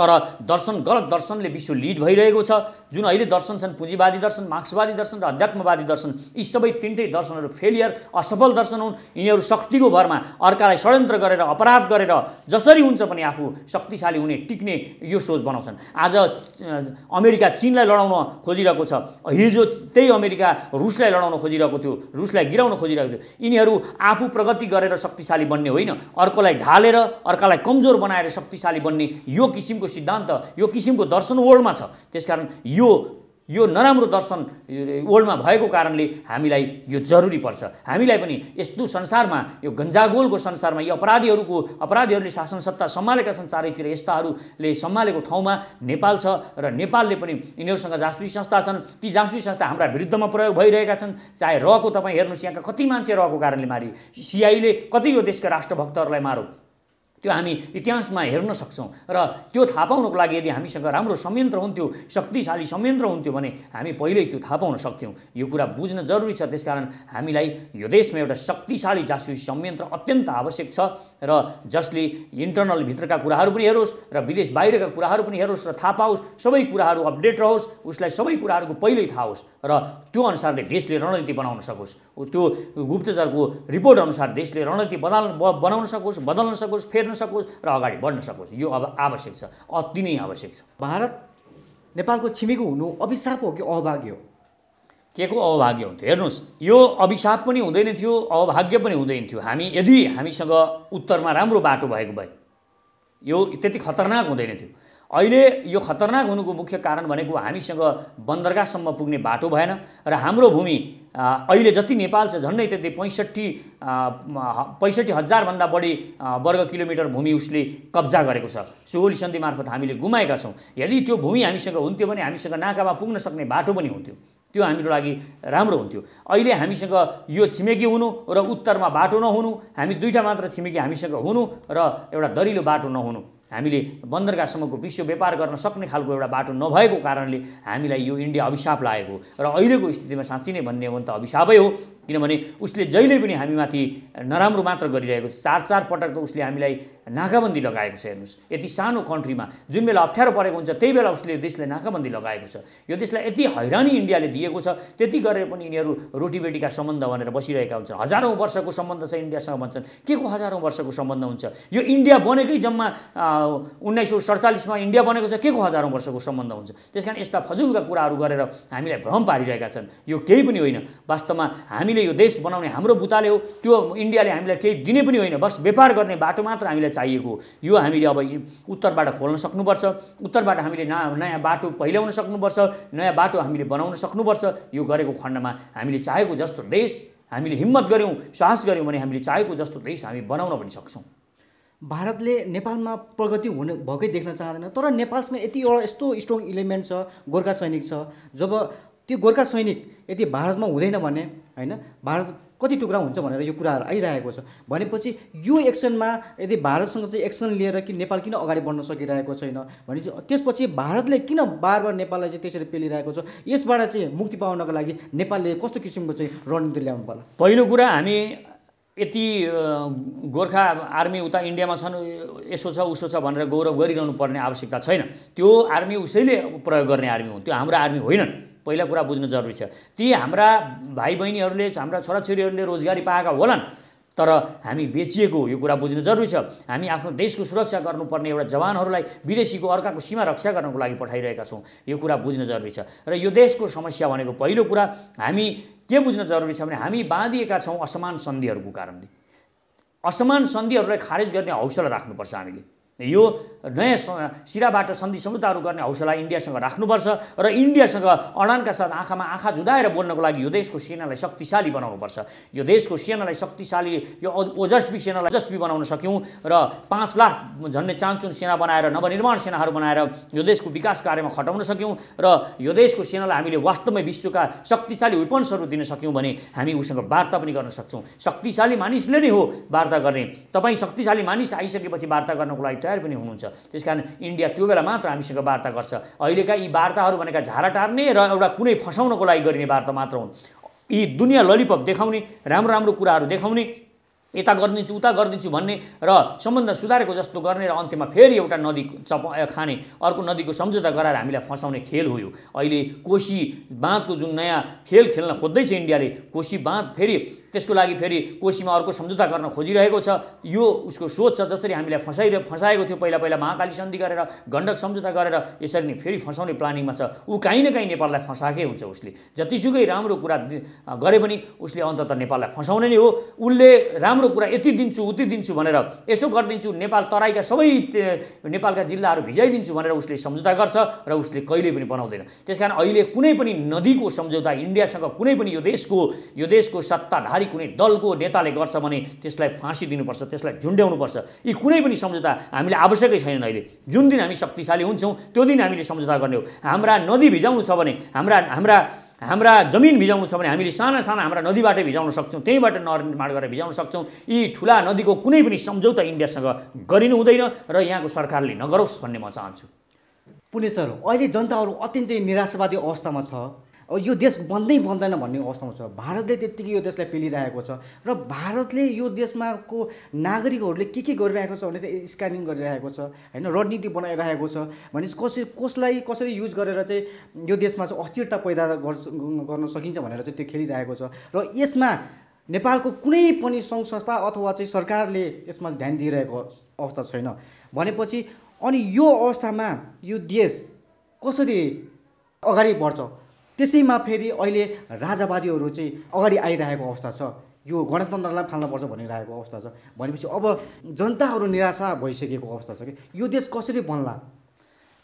तर दर्शन गलत दर्शनले विश्व लिड भइरहेको छ जुन अहिले दर्शन छन् पुँजीवादी दर्शन मार्क्सवादी दर्शन र अध्यात्मवादी दर्शन यी सबै तिनटै दर्शनहरू फेलियर असफल दर्शन हुन् यिनीहरू शक्तिको भरमा अर्कालाई षड्यन्त्र गरेर अपराध गरेर जसरी हुन्छ पनि आफू शक्तिशाली हुने टिक्ने यो सोच बनाउँछन् आज अमेरिका चिनलाई लडाउन खोजिरहेको छ हिजो त्यही अमेरिका रुसलाई लडाउन खोजिरहेको थियो रुसलाई गिराउन खोजिरहेको थियो यिनीहरू आफू प्रगति गरेर शक्तिशाली बन्ने होइन अर्कोलाई ढालेर अर्कालाई कमजोर बनाएर शक्तिशाली बन्ने यो किसिमको सिद्धान्त यो किसिमको दर्शन वर्ल्डमा छ त्यसकारण यो यो यो नराम्रो दर्शन वर्ल्डमा भएको कारणले हामीलाई यो जरुरी पर्छ हामीलाई पनि यस्तो संसारमा यो गन्जागोलको संसारमा यो अपराधीहरूको अपराधीहरूले शासन सत्ता सम्हालेका छन् चारैतिर यस्ताहरूले सम्हालेको ठाउँमा नेपाल छ र नेपालले पनि यिनीहरूसँग जासुसी संस्था छन् ती जासुसी संस्था हाम्रा विरुद्धमा प्रयोग भइरहेका छन् चाहे रहेको तपाईँ हेर्नुहोस् यहाँका कति मान्छे रहेको कारणले मारियो सिआईले कति यो देशका राष्ट्रभक्तहरूलाई मारो त्यो हामी इतिहासमा हेर्न सक्छौँ र त्यो थाहा पाउनको लागि यदि हामीसँग राम्रो संयन्त्र हुन्थ्यो शक्तिशाली संयन्त्र हुन्थ्यो भने हामी पहिल्यै त्यो थाहा पाउन सक्थ्यौँ यो कुरा बुझ्न जरुरी छ त्यसकारण हामीलाई यो देशमा एउटा शक्तिशाली जासुसी संयन्त्र अत्यन्त आवश्यक छ र जसले इन्टर्नल भित्रका कुराहरू पनि हेरोस् र विदेश बाहिरका कुराहरू पनि हेरोस् र थाहा पाओस् सबै कुराहरू अपडेट रहोस् उसलाई सबै कुराहरूको पहिल्यै थाहा होस् र त्यो अनुसारले देशले रणनीति बनाउन सकोस् त्यो गुप्तचरको रिपोर्ट अनुसार देशले रणनीति बदल बनाउन सकोस् बदल्न सकोस् फेर्न सकोस् र अगाडि बढ्न सकोस् यो अब आवश्यक छ अति नै आवश्यक छ भारत नेपालको छिमेकी हुनु अभिशाप हो कि अभाग्य हो के को अभाग्य हुन्थ्यो हेर्नुहोस् यो अभिशाप पनि हुँदैन थियो अभाग्य पनि हुँदैन थियो हामी यदि हामीसँग उत्तरमा राम्रो बाटो भएको भए यो त्यति खतरनाक हुँदैन थियो अहिले यो खतरनाक हुनुको मुख्य कारण भनेको हामीसँग बन्दरगाहसम्म पुग्ने बाटो भएन र हाम्रो भूमि अहिले जति नेपाल छ झन्डै त्यति पैँसठी पैँसठी हजारभन्दा बढी वर्ग किलोमिटर भूमि उसले कब्जा गरेको छ सुगोली सन्धि मार्फत हामीले गुमाएका छौँ यदि त्यो भूमि हामीसँग हुन्थ्यो भने हामीसँग नाकामा पुग्न सक्ने बाटो पनि हुन्थ्यो त्यो हाम्रो लागि राम्रो हुन्थ्यो अहिले हामीसँग यो छिमेकी हुनु र उत्तरमा बाटो नहुनु हामी दुईवटा मात्र छिमेकी हामीसँग हुनु र एउटा दरिलो बाटो नहुनु हामीले बन्दरगाहसम्मको विश्व व्यापार गर्न सक्ने खालको एउटा बाटो नभएको कारणले हामीलाई यो इन्डिया अभिशाप लागेको र अहिलेको स्थितिमा साँच्ची नै भन्ने हो भने त अभिशापै हो किनभने उसले जहिले पनि हामीमाथि नराम्रो मात्र गरिरहेको छ चार चार पटक त उसले हामीलाई नाकाबन्दी लगाएको छ हेर्नुहोस् यति सानो कन्ट्रीमा जुन बेला अप्ठ्यारो परेको हुन्छ त्यही बेला उसले देशलाई नाकाबन्दी लगाएको छ यो देशलाई यति हैरानी इन्डियाले दिएको छ त्यति गरेर पनि यिनीहरू रोटीबेटीका सम्बन्ध भनेर बसिरहेका हुन्छन् हजारौँ वर्षको सम्बन्ध छ इन्डियासँग भन्छन् के को हजारौँ वर्षको सम्बन्ध हुन्छ यो इन्डिया बनेकै जम्मा उन्नाइस सौ सडचालिसमा इन्डिया बनेको छ के को हजारौँ वर्षको सम्बन्ध हुन्छ त्यस कारण यस्ता फजुलका कुराहरू गरेर हामीलाई भ्रम पारिरहेका छन् यो केही पनि होइन वास्तवमा हामी हामीले यो देश बनाउने हाम्रो बुताले हो त्यो इन्डियाले हामीलाई केही दिने पनि होइन बस व्यापार गर्ने बाटो मात्र हामीलाई चाहिएको यो हामीले अब उत्तरबाट खोल्न सक्नुपर्छ उत्तरबाट हामीले नयाँ नयाँ बाटो पहिल्याउन सक्नुपर्छ नयाँ बाटो हामीले बनाउन सक्नुपर्छ यो गरेको खण्डमा हामीले चाहेको जस्तो देश हामीले हिम्मत गऱ्यौँ साहस गऱ्यौँ भने हामीले चाहेको जस्तो देश हामी बनाउन पनि सक्छौँ भारतले नेपालमा प्रगति हुन भएकै देख्न चाहँदैन तर नेपालसँग यति एउटा यस्तो स्ट्रङ इलिमेन्ट छ गोर्खा सैनिक छ जब त्यो गोर्खा सैनिक यदि भारतमा हुँदैन भने होइन भारत कति टुक्रा हुन्छ भनेर यो कुराहरू आइरहेको छ भनेपछि यो एक्सनमा यदि भारतसँग चाहिँ एक्सन लिएर कि नेपाल किन अगाडि बढ्न सकिरहेको छैन भने त्यसपछि भारतले किन बार बार नेपाललाई चाहिँ त्यसरी पेलिरहेको छ यसबाट चाहिँ मुक्ति पाउनको लागि नेपालले कस्तो किसिमको चाहिँ रणनीति ल्याउनु पर्ला पहिलो कुरा हामी यति गोर्खा आर्मी उता इन्डियामा छन् यसो छ उसो छ भनेर गौरव गरिरहनु पर्ने आवश्यकता छैन त्यो आर्मी उसैले प्रयोग गर्ने आर्मी हो त्यो हाम्रो आर्मी होइनन् पहिला कुरा बुझ्नु जरुरी छ ती हाम्रा भाइ बहिनीहरूले हाम्रा छोराछोरीहरूले रोजगारी पाएका होलान् तर हामी बेचिएको यो कुरा बुझ्न जरुरी छ हामी आफ्नो देशको सुरक्षा गर्नुपर्ने एउटा जवानहरूलाई विदेशीको अर्काको सीमा रक्षा गर्नको लागि पठाइरहेका छौँ यो कुरा बुझ्न जरुरी छ र यो देशको समस्या भनेको पहिलो कुरा हामी के बुझ्न जरुरी छ भने हामी बाँधिएका छौँ असमान सन्धिहरूको कारणले असमान सन्धिहरूलाई खारेज गर्ने हौसला राख्नुपर्छ हामीले यो नयाँ सिराबाट सन्धि सम्झौताहरू गर्ने हौसला इन्डियासँग राख्नुपर्छ र इन्डियासँग अडानका साथ आँखामा आँखा जुदाएर बोल्नको लागि यो देशको सेनालाई शक्तिशाली बनाउनुपर्छ यो देशको सेनालाई शक्तिशाली यो ओजस्वी सेनालाई ओजस्वी बनाउन सक्यौँ र पाँच लाख झन्ने चान्चुन सेना बनाएर नवनिर्माण सेनाहरू बनाएर यो देशको विकास कार्यमा खटाउन सक्यौँ र यो देशको सेनालाई हामीले वास्तवमै विश्वका शक्तिशाली वेपन्सहरू दिन सक्यौँ भने हामी उसँग वार्ता पनि गर्न सक्छौँ शक्तिशाली मानिसले नै हो वार्ता गर्ने तपाईँ शक्तिशाली मानिस आइसकेपछि वार्ता गर्नको लागि तयार पनि हुनुहुन्छ त्यस कारण इन्डिया त्यो बेला मात्र हामीसँग वार्ता गर्छ अहिलेका यी वार्ताहरू भनेका झारा टार्ने र एउटा कुनै फसाउनको लागि गरिने वार्ता मात्र हुन् यी दुनियाँ ललिपप देखाउने राम्रो राम्रो कुराहरू देखाउने यता गरिदिन्छु उता गरिदिन्छु भन्ने र सम्बन्ध सुधारेको जस्तो गर्ने र अन्त्यमा फेरि एउटा नदी चप खाने अर्को नदीको सम्झौता गराएर हामीलाई फसाउने खेल हो यो अहिले कोशी बाँधको जुन नयाँ खेल खेल्न खोज्दैछ इन्डियाले कोशी बाँध फेरि त्यसको लागि फेरि कोशीमा अर्को सम्झौता गर्न खोजिरहेको छ यो उसको सोच छ जसरी हामीलाई फसाइ फसाएको थियो पहिला पहिला महाकाली सन्धि गरेर गण्डक सम्झौता गरेर यसरी नै फेरि फसाउने प्लानिङमा छ ऊ काहीँ न काहीँ नेपाललाई फसाएकै हुन्छ उसले जतिसुकै राम्रो कुरा गरे पनि उसले अन्तत नेपाललाई फसाउने नै हो उसले राम्रो राम्रो कुरा यति दिन्छु उति दिन्छु भनेर यसो गरिदिन्छु नेपाल तराईका सबै नेपालका जिल्लाहरू भिजाइदिन्छु भनेर उसले सम्झौता गर्छ र उसले कहिले पनि बनाउँदैन त्यस कारण अहिले कुनै पनि नदीको सम्झौता इन्डियासँग कुनै पनि यो देशको यो देशको सत्ताधारी कुनै दलको नेताले गर्छ भने त्यसलाई फाँसी दिनुपर्छ त्यसलाई झुन्ड्याउनुपर्छ यी कुनै पनि सम्झौता हामीले आवश्यकै छैनन् अहिले जुन दिन हामी शक्तिशाली हुन्छौँ त्यो दिन हामीले सम्झौता गर्ने हो हाम्रा नदी भिजाउनु छ भने हाम्रा हाम्रा हाम्रा जमिन भिजाउनु छ भने हामीले साना साना हाम्रा नदीबाटै भिजाउन सक्छौँ त्यहीँबाट नहर निर्माण गरेर भिजाउन सक्छौँ यी ठुला नदीको कुनै पनि सम्झौता इन्डियासँग गरिनु हुँदैन र यहाँको सरकारले नगरोस् भन्ने म चाहन्छु पुण्य अहिले जनताहरू अत्यन्तै निराशावादी अवस्थामा छ यो देश बन्दै बन्दैन भन्ने अवस्थामा छ भारतले त्यत्तिकै यो देशलाई पेलिरहेको छ र भारतले यो देशमा को नागरिकहरूले के के गरिरहेको छ भने त स्क्यानिङ गरिरहेको छ होइन रणनीति बनाइरहेको छ भनेपछि कसरी कसलाई कसरी युज गरेर चाहिँ यो देशमा चाहिँ अस्थिरता पैदा गर्न सकिन्छ भनेर चाहिँ त्यो खेलिरहेको छ र यसमा नेपालको कुनै पनि सङ्घ संस्था अथवा चाहिँ सरकारले यसमा ध्यान दिइरहेको अवस्था छैन भनेपछि अनि यो अवस्थामा यो देश कसरी अगाडि बढ्छ त्यसैमा फेरि अहिले राजावादीहरू चाहिँ अगाडि आइरहेको अवस्था छ यो गणतन्त्रलाई फाल्नुपर्छ भनिरहेको अवस्था छ भनेपछि अब जनताहरू निराशा भइसकेको अवस्था छ कि यो देश कसरी बन्ला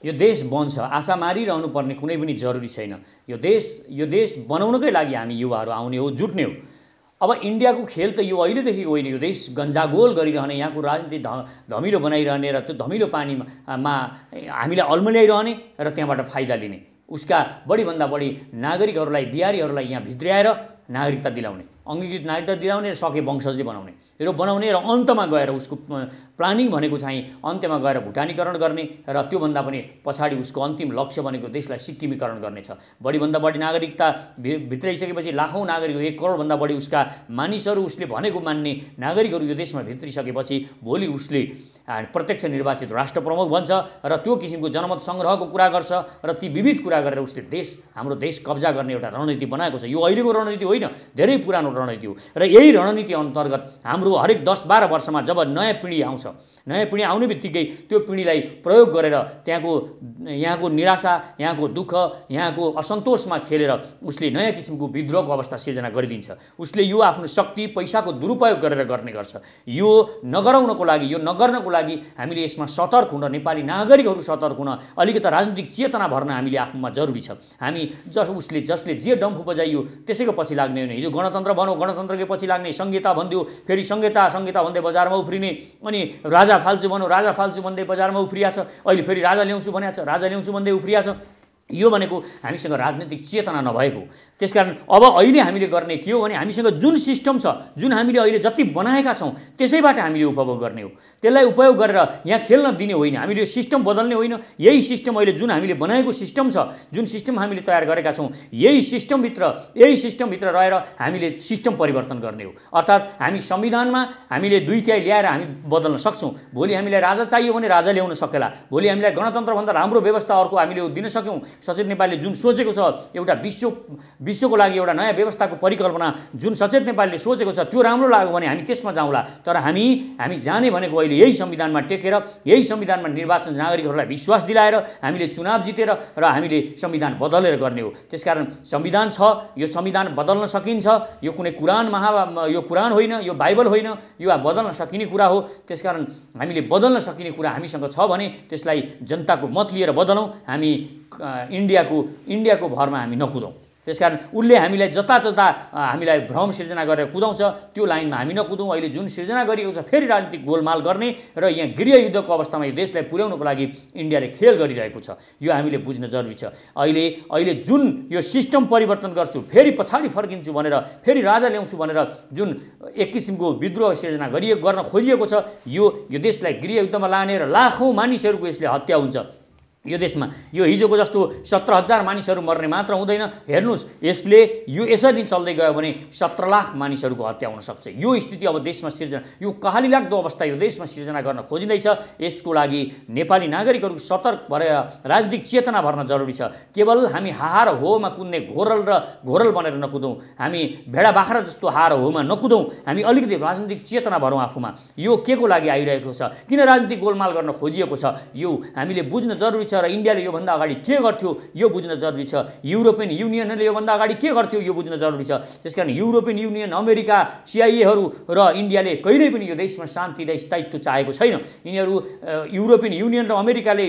यो देश बन्छ आशा मारिरहनु पर्ने कुनै पनि जरुरी छैन यो देश यो देश बनाउनकै लागि हामी युवाहरू आउने हो जुट्ने हो अब इन्डियाको खेल त यो अहिलेदेखि होइन यो देश गन्जागोल गरिरहने यहाँको राजनीति ध धमिलो बनाइरहने र त्यो धमिलो पानीमा हामीलाई अल्मल्याइरहने र त्यहाँबाट फाइदा लिने उसका बढीभन्दा बढी नागरिकहरूलाई बिहारीहरूलाई यहाँ भित्र्याएर नागरिकता दिलाउने अङ्गीकृत नागरिकता दिलाउने र सके वंशजले बनाउने र बनाउने र अन्तमा गएर उसको प्लानिङ भनेको चाहिँ अन्त्यमा गएर भुटानीकरण गर्ने र त्योभन्दा पनि पछाडि उसको अन्तिम लक्ष्य भनेको देशलाई सिक्किमीकरण गर्नेछ बढीभन्दा बढी नागरिकता भि भित्रिसकेपछि लाखौँ नागरिक एक करोडभन्दा बढी उसका मानिसहरू उसले भनेको मान्ने नागरिकहरू यो देशमा भित्रिसकेपछि भोलि उसले प्रत्यक्ष निर्वाचित राष्ट्र प्रमुख भन्छ र त्यो किसिमको जनमत सङ्ग्रहको कुरा गर्छ र ती विविध कुरा गरेर उसले देश हाम्रो देश कब्जा गर्ने एउटा रणनीति बनाएको छ यो अहिलेको रणनीति होइन धेरै पुरानो रणनीति हो र यही रणनीति अन्तर्गत हाम्रो हरेक दस बाह्र वर्षमा जब नयाँ पिँढी आउँछ नयाँ पिँढी आउने बित्तिकै त्यो पिँढीलाई प्रयोग गरेर त्यहाँको यहाँको निराशा यहाँको दुःख यहाँको असन्तोषमा खेलेर उसले नयाँ किसिमको विद्रोहको अवस्था सिर्जना गरिदिन्छ उसले यो आफ्नो शक्ति पैसाको दुरुपयोग गरेर गर्ने गर्छ यो नगराउनको लागि यो नगर्नको लागि हामीले यसमा सतर्क हुन नेपाली नागरिकहरू सतर्क हुन अलिकति राजनीतिक चेतना भर्न हामीले आफूमा जरुरी छ हामी जस उसले जसले जे डम्फु बजाइयो त्यसैको पछि लाग्ने होइन हिजो गणतन्त्र भनौँ गणतन्त्रकै पछि लाग्ने संहिता भनिदियो फेरि संहिता संहिता भन्दै बजारमा उफ्रिने अनि राजा राजा फाल्छु भनौँ राजा फाल्छु भन्दै बजारमा उफ्रिया छ अहिले फेरि राजा ल्याउँछु भनेको छ राजा ल्याउँछु भन्दै उफ्रिया छ यो भनेको हामीसँग राजनीतिक चेतना नभएको त्यसकारण अब अहिले हामीले गर्ने के हो भने हामीसँग जुन सिस्टम छ जुन हामीले अहिले जति बनाएका छौँ त्यसैबाट हामीले उपभोग गर्ने हो त्यसलाई उपयोग गरेर यहाँ खेल्न दिने होइन हामीले सिस्टम बदल्ने होइन यही सिस्टम अहिले जुन हामीले बनाएको सिस्टम छ जुन सिस्टम हामीले तयार गरेका छौँ यही सिस्टमभित्र यही सिस्टमभित्र रहेर हामीले सिस्टम परिवर्तन गर्ने हो अर्थात् हामी संविधानमा हामीले दुई तिहाई ल्याएर हामी बदल्न सक्छौँ भोलि हामीलाई राजा चाहियो भने राजा ल्याउन सकेला भोलि हामीलाई गणतन्त्रभन्दा राम्रो व्यवस्था अर्को हामीले दिन सक्यौँ सचेत नेपालले जुन सोचेको छ एउटा विश्व विश्वको लागि एउटा नयाँ व्यवस्थाको परिकल्पना जुन सचेत नेपालले सोचेको छ त्यो राम्रो लाग्यो भने हामी त्यसमा जाउँला तर हामी हामी जाने भनेको अहिले हामीले यही संविधानमा टेकेर यही संविधानमा निर्वाचन नागरिकहरूलाई विश्वास दिलाएर हामीले चुनाव जितेर र हामीले संविधान बदलेर गर्ने हो त्यसकारण संविधान छ यो संविधान बदल्न सकिन्छ यो कुनै कुरान महा यो कुरान होइन यो बाइबल होइन यो बदल्न सकिने कुरा हो त्यसकारण हामीले बदल्न सकिने कुरा हामीसँग छ भने त्यसलाई जनताको मत लिएर बदलौँ हामी इन्डियाको इन्डियाको भरमा हामी नकुदौँ त्यस कारण उसले हामीलाई जता जता हामीलाई भ्रम सिर्जना गरेर कुदाउँछ त्यो लाइनमा हामी नकुदौँ अहिले जुन सिर्जना गरिएको छ फेरि राजनीतिक गोलमाल गर्ने र यहाँ गृहयुद्धको अवस्थामा यो देशलाई पुर्याउनुको लागि इन्डियाले खेल गरिरहेको छ यो हामीले बुझ्न जरुरी छ अहिले अहिले जुन यो सिस्टम परिवर्तन गर्छु फेरि पछाडि फर्किन्छु भनेर फेरि राजा ल्याउँछु भनेर जुन एक किसिमको विद्रोह सिर्जना गरिए गर्न खोजिएको छ यो यो देशलाई गृहयुद्धमा लाने र लाखौँ मानिसहरूको यसले हत्या हुन्छ यो देशमा यो हिजोको जस्तो सत्र हजार मानिसहरू मर्ने मात्र हुँदैन हेर्नुहोस् यसले यो यसरी चल्दै गयो भने सत्र लाख मानिसहरूको हत्या हुनसक्छ यो स्थिति अब देशमा सिर्जना यो कहाली लाग्दो अवस्था यो देशमा सिर्जना गर्न खोजिँदैछ यसको लागि नेपाली नागरिकहरू सतर्क भएर राजनीतिक चेतना भर्न जरुरी छ केवल हामी हार होमा कुद्ने घोरल र घोरल बनेर नकुदौँ हामी भेडा बाख्रा जस्तो हार होमा नकुदौँ हामी अलिकति राजनीतिक चेतना भरौँ आफूमा यो के को लागि आइरहेको छ किन राजनीतिक गोलमाल गर्न खोजिएको छ यो हामीले बुझ्न जरुरी छ र इन्डियाले योभन्दा अगाडि के गर्थ्यो यो बुझ्न जरुरी छ युरोपियन युनियनले योभन्दा अगाडि के गर्थ्यो यो बुझ्न जरुरी छ त्यस कारण युरोपियन युनियन अमेरिका सिआइएहरू र इन्डियाले कहिल्यै पनि यो देशमा शान्ति र स्थायित्व चाहेको छैन यिनीहरू युरोपियन युनियन र अमेरिकाले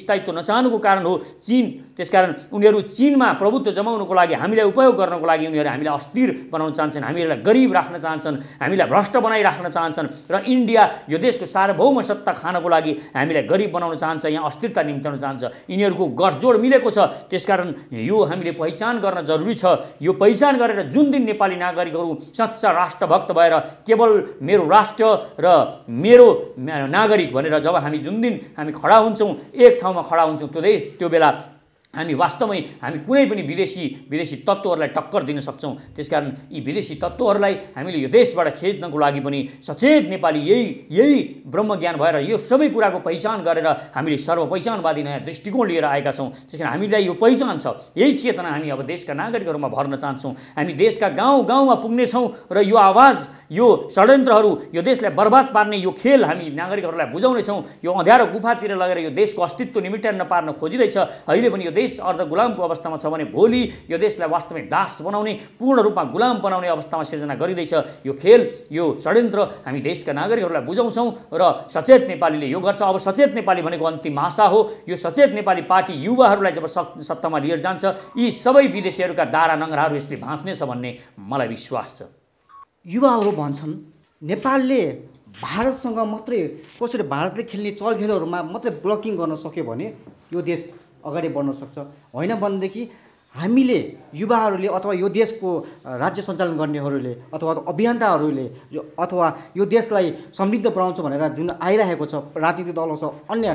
स्थायित्व नचाहनुको कारण हो चिन त्यसकारण उनीहरू चिनमा प्रभुत्व जमाउनुको लागि हामीलाई उपयोग गर्नको लागि उनीहरू हामीलाई अस्थिर बनाउन चाहन्छन् हामीहरूलाई गरिब राख्न चाहन्छन् हामीलाई भ्रष्ट बनाइराख्न चाहन्छन् र इन्डिया यो देशको सार्वभौम सत्ता खानको लागि हामीलाई गरिब बनाउन चाहन्छ यहाँ अस्थिरता निम्त्याउन चाहन्छ यिनीहरूको गठजोड मिलेको छ त्यसकारण यो हामीले पहिचान गर्न जरुरी छ यो पहिचान गरेर जुन दिन नेपाली नागरिकहरू सच्चा राष्ट्रभक्त भएर केवल मेरो राष्ट्र र मेरो नागरिक भनेर जब हामी जुन दिन हामी खडा हुन्छौँ एक ठाउँमा खडा हुन्छौँ त्यो त्यो बेला हामी वास्तवमै हामी कुनै पनि विदेशी विदेशी तत्त्वहरूलाई टक्कर दिन सक्छौँ त्यसकारण यी विदेशी तत्त्वहरूलाई हामीले यो देशबाट खेद्नको लागि पनि सचेत नेपाली यही यही ब्रह्मज्ञान भएर यो सबै कुराको पहिचान गरेर हामीले सर्वपहिचानवादी नयाँ दृष्टिकोण लिएर आएका छौँ त्यस कारण हामीलाई यो पहिचान छ यही चेतना हामी अब देशका नागरिकहरूमा भर्न चाहन्छौँ हामी देशका गाउँ गाउँमा पुग्नेछौँ र यो आवाज यो षड्यन्त्रहरू यो देशलाई बर्बाद पार्ने यो खेल हामी नागरिकहरूलाई बुझाउनेछौँ यो अँध्यारो गुफातिर लगेर यो देशको अस्तित्व निमिट्यान नपार्न खोजिँदैछ अहिले पनि यो देश देश अर्ध गुलामको अवस्थामा छ भने भोलि यो देशलाई वास्तविक दास बनाउने पूर्ण रूपमा गुलाम बनाउने अवस्थामा सिर्जना गरिँदैछ यो खेल यो षड्यन्त्र हामी देशका नागरिकहरूलाई बुझाउँछौँ र सचेत नेपालीले यो गर्छ अब सचेत नेपाली भनेको अन्तिम आशा हो यो सचेत नेपाली पार्टी युवाहरूलाई जब सत्तामा लिएर जान्छ यी सबै विदेशीहरूका दारा नङ्ग्राहरू यसले भाँच्नेछ भन्ने मलाई विश्वास छ युवाहरू भन्छन् नेपालले भारतसँग मात्रै कसरी भारतले खेल्ने चलखेलहरूमा मात्रै ब्लकिङ गर्न सक्यो भने यो देश अगाडि बढ्न सक्छ होइन भनेदेखि हामीले युवाहरूले अथवा यो देशको राज्य सञ्चालन गर्नेहरूले अथवा अभियन्ताहरूले यो अथवा यो देशलाई समृद्ध बनाउँछ भनेर जुन आइरहेको छ राजनीतिक दल छ अन्य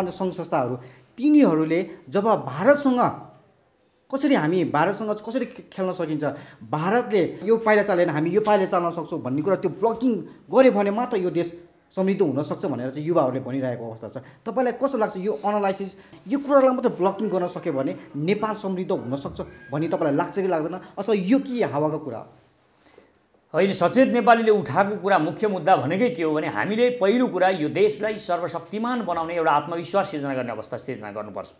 अन्य सङ्घ संस्थाहरू तिनीहरूले जब भारतसँग कसरी हामी भारतसँग कसरी खेल्न सकिन्छ भारतले यो पाइला चालेन हामी यो पाइला चाल्न सक्छौँ भन्ने कुरा त्यो ब्लकिङ गऱ्यो भने मात्र यो देश समृद्ध हुनसक्छ भनेर चाहिँ युवाहरूले भनिरहेको अवस्था छ तपाईँलाई कस्तो लाग्छ यो अनालाइसिस यो कुरालाई मात्रै ब्लकिङ गर्न सक्यो भने नेपाल समृद्ध हुनसक्छ भन्ने तपाईँलाई लाग्छ कि लाग्दैन अथवा यो के हावाको कुरा हो होइन सचेत नेपालीले उठाएको कुरा मुख्य मुद्दा भनेकै के हो भने हामीले पहिलो कुरा यो देशलाई सर्वशक्तिमान बनाउने एउटा आत्मविश्वास सिर्जना गर्ने अवस्था सिर्जना गर्नुपर्छ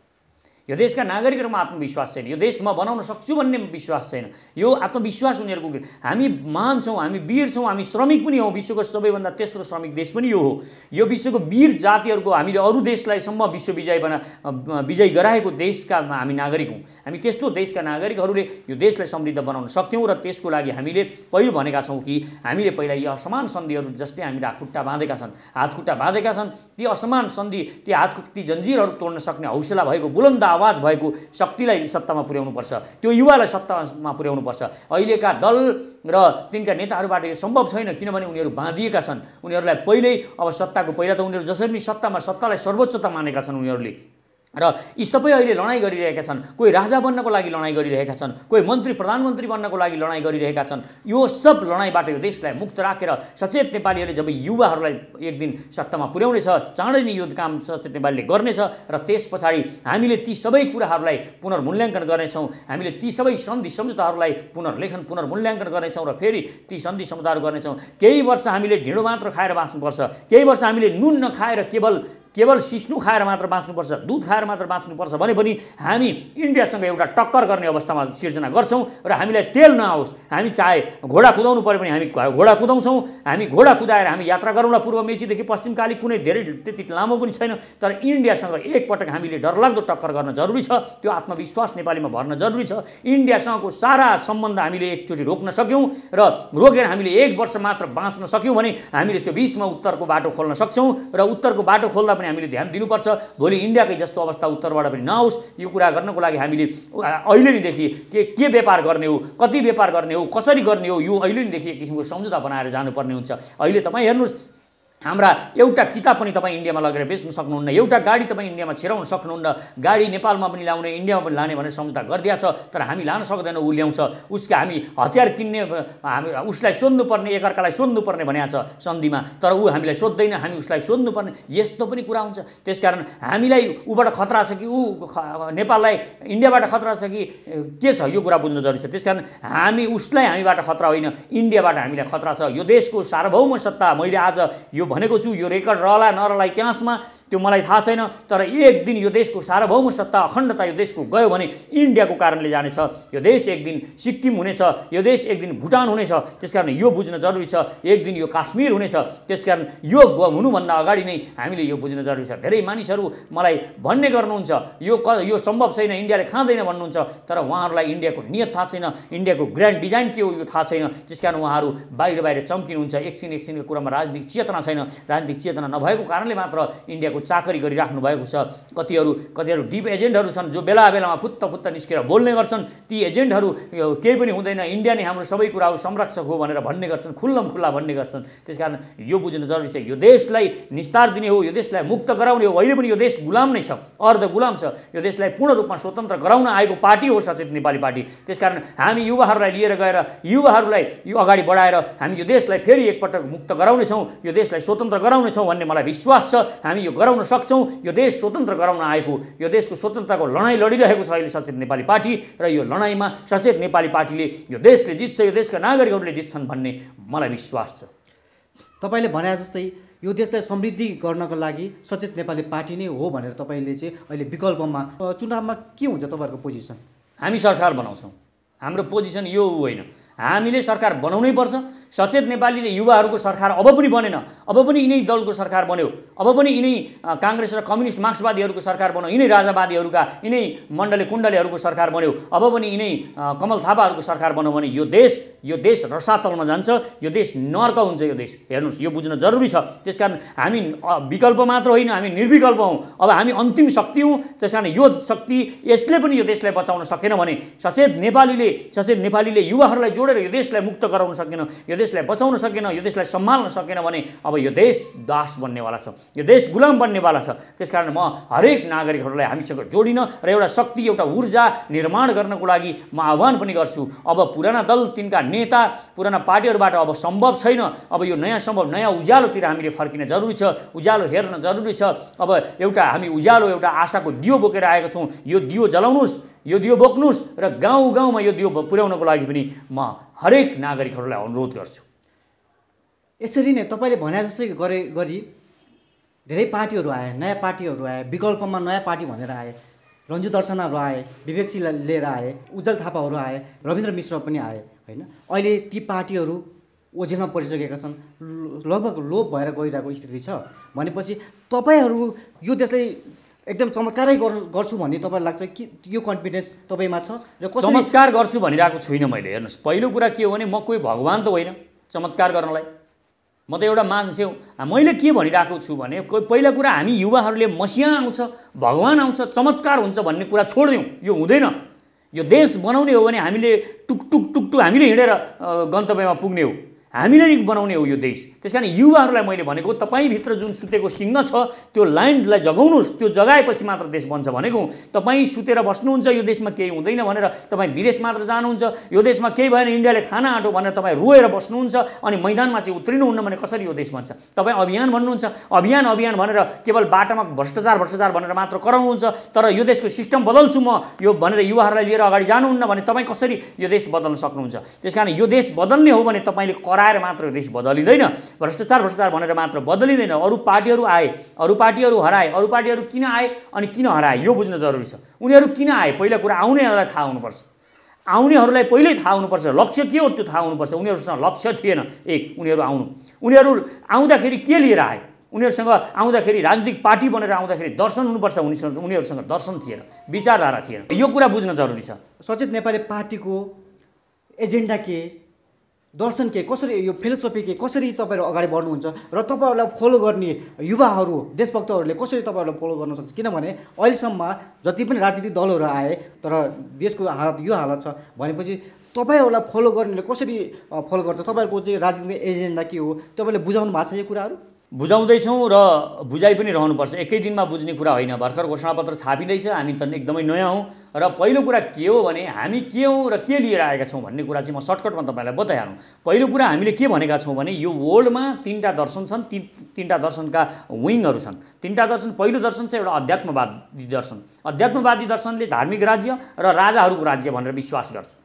यो देशका नागरिकहरूमा आत्मविश्वास छैन यो देश म बनाउन सक्छु भन्ने विश्वास छैन यो आत्मविश्वास उनीहरूको हामी महान छौँ हामी वीर छौँ हामी श्रमिक पनि हौँ विश्वको सबैभन्दा तेस्रो श्रमिक देश पनि यो हो यो विश्वको वीर जातिहरूको हामीले अरू देशलाई सम्म विश्व विजय बना विजय गराएको देशका हामी नागरिक हौँ हामी त्यस्तो देशका नागरिकहरूले यो देशलाई समृद्ध बनाउन सक्थ्यौँ र त्यसको लागि हामीले पहिलो भनेका छौँ कि हामीले पहिला यी असमान सन्धिहरू जस्तै हामीले हातखुट्टा बाँधेका छन् हातखुट्टा बाँधेका छन् ती असमान सन्धि ती ती जन्जिरहरू तोड्न सक्ने हौसला भएको बुलन्द आवाज भएको शक्तिलाई सत्तामा पर्छ त्यो युवालाई सत्तामा पुर्याउनु पर्छ अहिलेका दल र तिनका नेताहरूबाट यो सम्भव छैन किनभने उनीहरू बाँधिएका छन् उनीहरूलाई पहिल्यै अब सत्ताको पहिला त उनीहरू जसरी पनि सत्तामा सत्तालाई सर्वोच्चता मानेका छन् उनीहरूले र यी सबै अहिले लडाइँ गरिरहेका छन् कोही राजा बन्नको लागि लडाइँ गरिरहेका छन् कोही मन्त्री प्रधानमन्त्री बन्नको लागि लडाइँ गरिरहेका छन् यो सब लडाइँबाट यो देशलाई मुक्त राखेर सचेत नेपालीहरूले जब युवाहरूलाई एक दिन सत्तामा पुर्याउनेछ चाँडै नै यो काम सचेत नेपालीले गर्नेछ र त्यस पछाडि हामीले ती सबै कुराहरूलाई पुनर्मूल्याङ्कन गर्नेछौँ हामीले ती सबै सन्धि सम्झौताहरूलाई पुनर्लेखन पुनर्मूल्याङ्कन गर्नेछौँ र फेरि ती सन्धि सम्झौताहरू गर्नेछौँ केही वर्ष हामीले ढिँडो मात्र खाएर बाँच्नुपर्छ केही वर्ष हामीले नुन नखाएर केवल केवल सिस्नु खाएर मात्र बाँच्नुपर्छ दुध खाएर मात्र बाँच्नुपर्छ भने पनि हामी इन्डियासँग एउटा टक्कर गर्ने अवस्थामा सिर्जना गर्छौँ र हामीलाई तेल नआओस् हामी चाहे घोडा कुदाउनु पऱ्यो भने हामी घोडा कुदाउँछौँ हामी घोडा कुदाएर हामी यात्रा गरौँला पूर्व मेचीदेखि पश्चिमकाली कुनै धेरै त्यति लामो पनि छैन तर इन्डियासँग एकपटक हामीले डरलाग्दो टक्कर गर्न जरुरी छ त्यो आत्मविश्वास नेपालीमा भर्न जरुरी छ इन्डियासँगको सारा सम्बन्ध हामीले एकचोटि रोक्न सक्यौँ र रोकेर हामीले एक वर्ष मात्र बाँच्न सक्यौँ भने हामीले त्यो बिचमा उत्तरको बाटो खोल्न सक्छौँ र उत्तरको बाटो खोल्दा पनि हामीले ध्यान दिनुपर्छ भोलि इन्डियाकै जस्तो अवस्था उत्तरबाट पनि नआओस् यो कुरा गर्नको लागि हामीले अहिले नैदेखि के के व्यापार गर्ने हो कति व्यापार गर्ने हो कसरी गर्ने हो यो अहिले नैदेखि एक किसिमको सम्झौता बनाएर जानुपर्ने हुन्छ अहिले तपाईँ हेर्नुहोस् हाम्रा एउटा किताब पनि तपाईँ इन्डियामा लगेर बेच्न सक्नुहुन्न एउटा गाडी तपाईँ इन्डियामा छिराउन सक्नुहुन्न गाडी नेपालमा पनि ल्याउने इन्डियामा पनि लाने भनेर सम्झौता गरिदिया छ तर हामी लान सक्दैनौँ ऊ ल्याउँछ उसको हामी हतियार किन्ने हामी उसलाई सोध्नुपर्ने एकअर्कालाई सोध्नुपर्ने भनेको छ सन्धिमा तर ऊ हामीलाई सोध्दैन हामी उसलाई सोध्नुपर्ने यस्तो पनि कुरा हुन्छ त्यसकारण हामीलाई ऊबाट खतरा छ कि ऊ नेपाललाई इन्डियाबाट खतरा छ कि के छ यो कुरा बुझ्नु जरुरी छ त्यसकारण हामी उसलाई हामीबाट खतरा होइन इन्डियाबाट हामीलाई खतरा छ यो देशको सार्वभौम सत्ता मैले आज यो भनेको छु यो रेकर्ड रहला नरहला इतिहासमा त्यो मलाई थाहा छैन तर एक दिन यो देशको सार्वभौम सत्ता अखण्डता यो देशको गयो भने इन्डियाको कारणले जानेछ यो देश एक दिन सिक्किम हुनेछ यो देश एक दिन भुटान हुनेछ त्यस कारण यो बुझ्न जरुरी छ एक दिन यो काश्मीर हुनेछ त्यसकारण यो हुनुभन्दा अगाडि नै हामीले यो बुझ्न जरुरी छ धेरै मानिसहरू मलाई भन्ने गर्नुहुन्छ यो क यो सम्भव छैन इन्डियाले खाँदैन भन्नुहुन्छ तर उहाँहरूलाई इन्डियाको नियत थाहा छैन इन्डियाको ग्रान्ड डिजाइन के हो यो थाहा छैन त्यसकारण उहाँहरू बाहिर बाहिर चम्किनुहुन्छ एकछिन एकछिनको कुरामा राजनीतिक चेतना छैन छैन राजनीतिक चेतना नभएको कारणले मात्र इन्डियाको चाकरी गरिराख्नु भएको छ कतिहरू कतिहरू डिप एजेन्टहरू छन् जो बेला बेलामा फुत्त फुत्त निस्केर बोल्ने गर्छन् ती एजेन्टहरू केही पनि हुँदैन इन्डिया नै हाम्रो सबै कुराहरू संरक्षक हो भनेर भन्ने गर्छन् खुल्लम खुल्ला भन्ने गर्छन् त्यस यो बुझ्न जरुरी छ यो देशलाई निस्तार दिने हो यो देशलाई मुक्त गराउने हो अहिले पनि यो देश गुलाम नै छ अर्ध गुलाम छ यो देशलाई पूर्ण रूपमा स्वतन्त्र गराउन आएको पार्टी हो सचेत नेपाली पार्टी त्यसकारण हामी युवाहरूलाई लिएर गएर युवाहरूलाई यो अगाडि बढाएर हामी यो देशलाई फेरि एकपटक मुक्त गराउनेछौँ यो देशलाई स्वतन्त्र गराउनेछौँ भन्ने मलाई विश्वास छ हामी यो गराउन सक्छौँ यो देश स्वतन्त्र गराउन आएको यो देशको स्वतन्त्रताको लडाइँ लडिरहेको छ अहिले सचेत नेपाली पार्टी र यो लडाइँमा सचेत नेपाली पार्टीले यो देशले जित्छ यो देशका नागरिकहरूले जित्छन् भन्ने मलाई विश्वास छ तपाईँले भने जस्तै यो देशलाई समृद्धि गर्नको लागि सचेत नेपाली पार्टी नै हो भनेर तपाईँले चाहिँ अहिले विकल्पमा चुनावमा के हुन्छ तपाईँहरूको पोजिसन हामी सरकार बनाउँछौँ हाम्रो पोजिसन यो होइन हामीले सरकार बनाउनै पर्छ सचेत नेपालीले युवाहरूको सरकार अब पनि बनेन अब पनि यिनै दलको सरकार बन्यो अब पनि यिनै काङ्ग्रेस र कम्युनिस्ट मार्क्सवादीहरूको सरकार बन्यो यिनै राजावादीहरूका यिनै मण्डले कुण्डलेहरूको सरकार बन्यो अब पनि यिनै कमल थापाहरूको सरकार बन्यो भने यो देश यो देश रसातलमा जान्छ यो देश नर्क हुन्छ यो देश हेर्नुहोस् यो बुझ्न जरुरी छ त्यसकारण हामी विकल्प मात्र होइन हामी निर्विकल्प हौँ अब हामी अन्तिम शक्ति हौँ त्यस यो शक्ति यसले पनि यो देशलाई बचाउन सकेन भने सचेत नेपालीले सचेत नेपालीले युवाहरूलाई जोडेर यो देशलाई मुक्त गराउन सकेन यो यो देशलाई बचाउन सकेन यो देशलाई सम्हाल्न सकेन भने अब यो देश दास बन्नेवाला छ यो देश गुलाम बन्नेवाला छ त्यस कारण म हरेक नागरिकहरूलाई हामीसँग जोडिन र एउटा शक्ति एउटा ऊर्जा निर्माण गर्नको लागि म आह्वान पनि गर्छु अब पुराना दल तिनका नेता पुराना पार्टीहरूबाट अब सम्भव छैन अब यो नयाँ सम्भव नयाँ उज्यालोतिर हामीले फर्किन जरुरी छ उज्यालो हेर्न जरुरी छ अब एउटा हामी उज्यालो एउटा आशाको दियो बोकेर आएको छौँ यो दियो जलाउनुहोस् यो दियो बोक्नुहोस् र गाउँ गाउँमा यो दियो पुर्याउनको लागि पनि म हरेक नागरिकहरूलाई अनुरोध गर्छु यसरी नै तपाईँले भने जस्तै गरे गरी धेरै पार्टीहरू आए नयाँ पार्टीहरू आए विकल्पमा नयाँ पार्टी भनेर आए रन्जु दर्शनाहरू आए विवेकशी लिएर आए उज्जवल थापाहरू आए रविन्द्र मिश्र पनि आए होइन अहिले ती पार्टीहरू ओझेलमा परिसकेका छन् लगभग लोप भएर गइरहेको स्थिति छ भनेपछि तपाईँहरू यो देशलाई एकदम चमत्कारै गर्छु भन्ने तपाईँलाई लाग्छ कि यो कन्फिडेन्स तपाईँमा छ र चमत्कार गर्छु भनिरहेको छुइनँ मैले हेर्नुहोस् पहिलो कुरा के हो भने म कोही भगवान् त होइन चमत्कार गर्नलाई म त एउटा मान्छे हो मैले के भनिरहेको छु भने पहिला कुरा हामी युवाहरूले मसिया आउँछ भगवान् आउँछ चमत्कार हुन्छ भन्ने कुरा छोडिदिउँ यो हुँदैन यो देश बनाउने हो भने हामीले टुक टुक टुक टुक हामीले हिँडेर गन्तव्यमा पुग्ने हो हामीले नै बनाउने हो यो देश त्यस कारण युवाहरूलाई मैले भनेको तपाईँभित्र जुन सुतेको सिङ्ग छ त्यो लाइनलाई जगाउनुहोस् त्यो जगाएपछि मात्र देश बन्छ भनेको तपाईँ सुतेर बस्नुहुन्छ यो देशमा केही हुँदैन भनेर तपाईँ विदेश मात्र जानुहुन्छ यो देशमा केही भएन इन्डियाले खाना आँटो भनेर तपाईँ रोएर बस्नुहुन्छ अनि मैदानमा चाहिँ उत्रिनुहुन्न भने कसरी यो देश बन्छ तपाईँ अभियान भन्नुहुन्छ अभियान अभियान भनेर केवल बाटामा भ्रष्टाचार भ्रष्टाचार भनेर मात्र कराउनुहुन्छ तर यो देशको सिस्टम बदल्छु म यो भनेर युवाहरूलाई लिएर अगाडि जानुहुन्न भने तपाईँ कसरी यो देश बदल्न सक्नुहुन्छ त्यस कारण यो देश बदल्ने हो भने तपाईँले करा आएर मात्र देश बदलिँदैन भ्रष्टाचार भ्रष्टाचार भनेर मात्र बदलिँदैन अरू पार्टीहरू आए अरू पार्टीहरू हराए अरू पार्टीहरू किन आए अनि किन हराए यो बुझ्न जरुरी छ उनीहरू किन आए पहिला कुरा आउनेहरूलाई थाहा हुनुपर्छ आउनेहरूलाई पहिल्यै थाहा हुनुपर्छ लक्ष्य के हो त्यो थाहा हुनुपर्छ उनीहरूसँग लक्ष्य थिएन एक उनीहरू आउनु उनीहरू आउँदाखेरि के लिएर आए उनीहरूसँग आउँदाखेरि राजनीतिक पार्टी बनेर आउँदाखेरि दर्शन हुनुपर्छ उनीसँग उनीहरूसँग दर्शन थिएन विचारधारा थिएन यो कुरा बुझ्न जरुरी छ सचेत नेपाली पार्टीको एजेन्डा के दर्शन के कसरी यो फिलोसफी के कसरी तपाईँहरू अगाडि बढ्नुहुन्छ र तपाईँहरूलाई फलो गर्ने युवाहरू देशभक्तहरूले कसरी तपाईँहरूलाई फलो गर्न सक्छ किनभने अहिलेसम्म जति पनि राजनीतिक दलहरू आए तर देशको हालत यो हालत छ भनेपछि तपाईँहरूलाई फलो गर्नेले कसरी फलो गर्छ तपाईँहरूको चाहिँ राजनीतिक एजेन्डा के हो तपाईँले बुझाउनु भएको छ यो कुराहरू बुझाउँदैछौँ र बुझाइ पनि रहनुपर्छ एकै दिनमा बुझ्ने कुरा होइन भर्खर घोषणापत्र छापिँदैछ हामी त एकदमै नयाँ हौँ र पहिलो कुरा के हो भने हामी के हौँ र के लिएर आएका छौँ भन्ने कुरा चाहिँ म सर्टकटमा तपाईँलाई बताइहालौँ पहिलो कुरा हामीले के भनेका छौँ भने यो वर्ल्डमा तिनवटा दर्शन छन् ती तिनवटा दर्शनका विङहरू छन् तिनवटा दर्शन पहिलो दर्शन चाहिँ एउटा अध्यात्मवादी दर्शन अध्यात्मवादी दर्शनले धार्मिक राज्य र राजाहरूको राज्य भनेर विश्वास गर्छ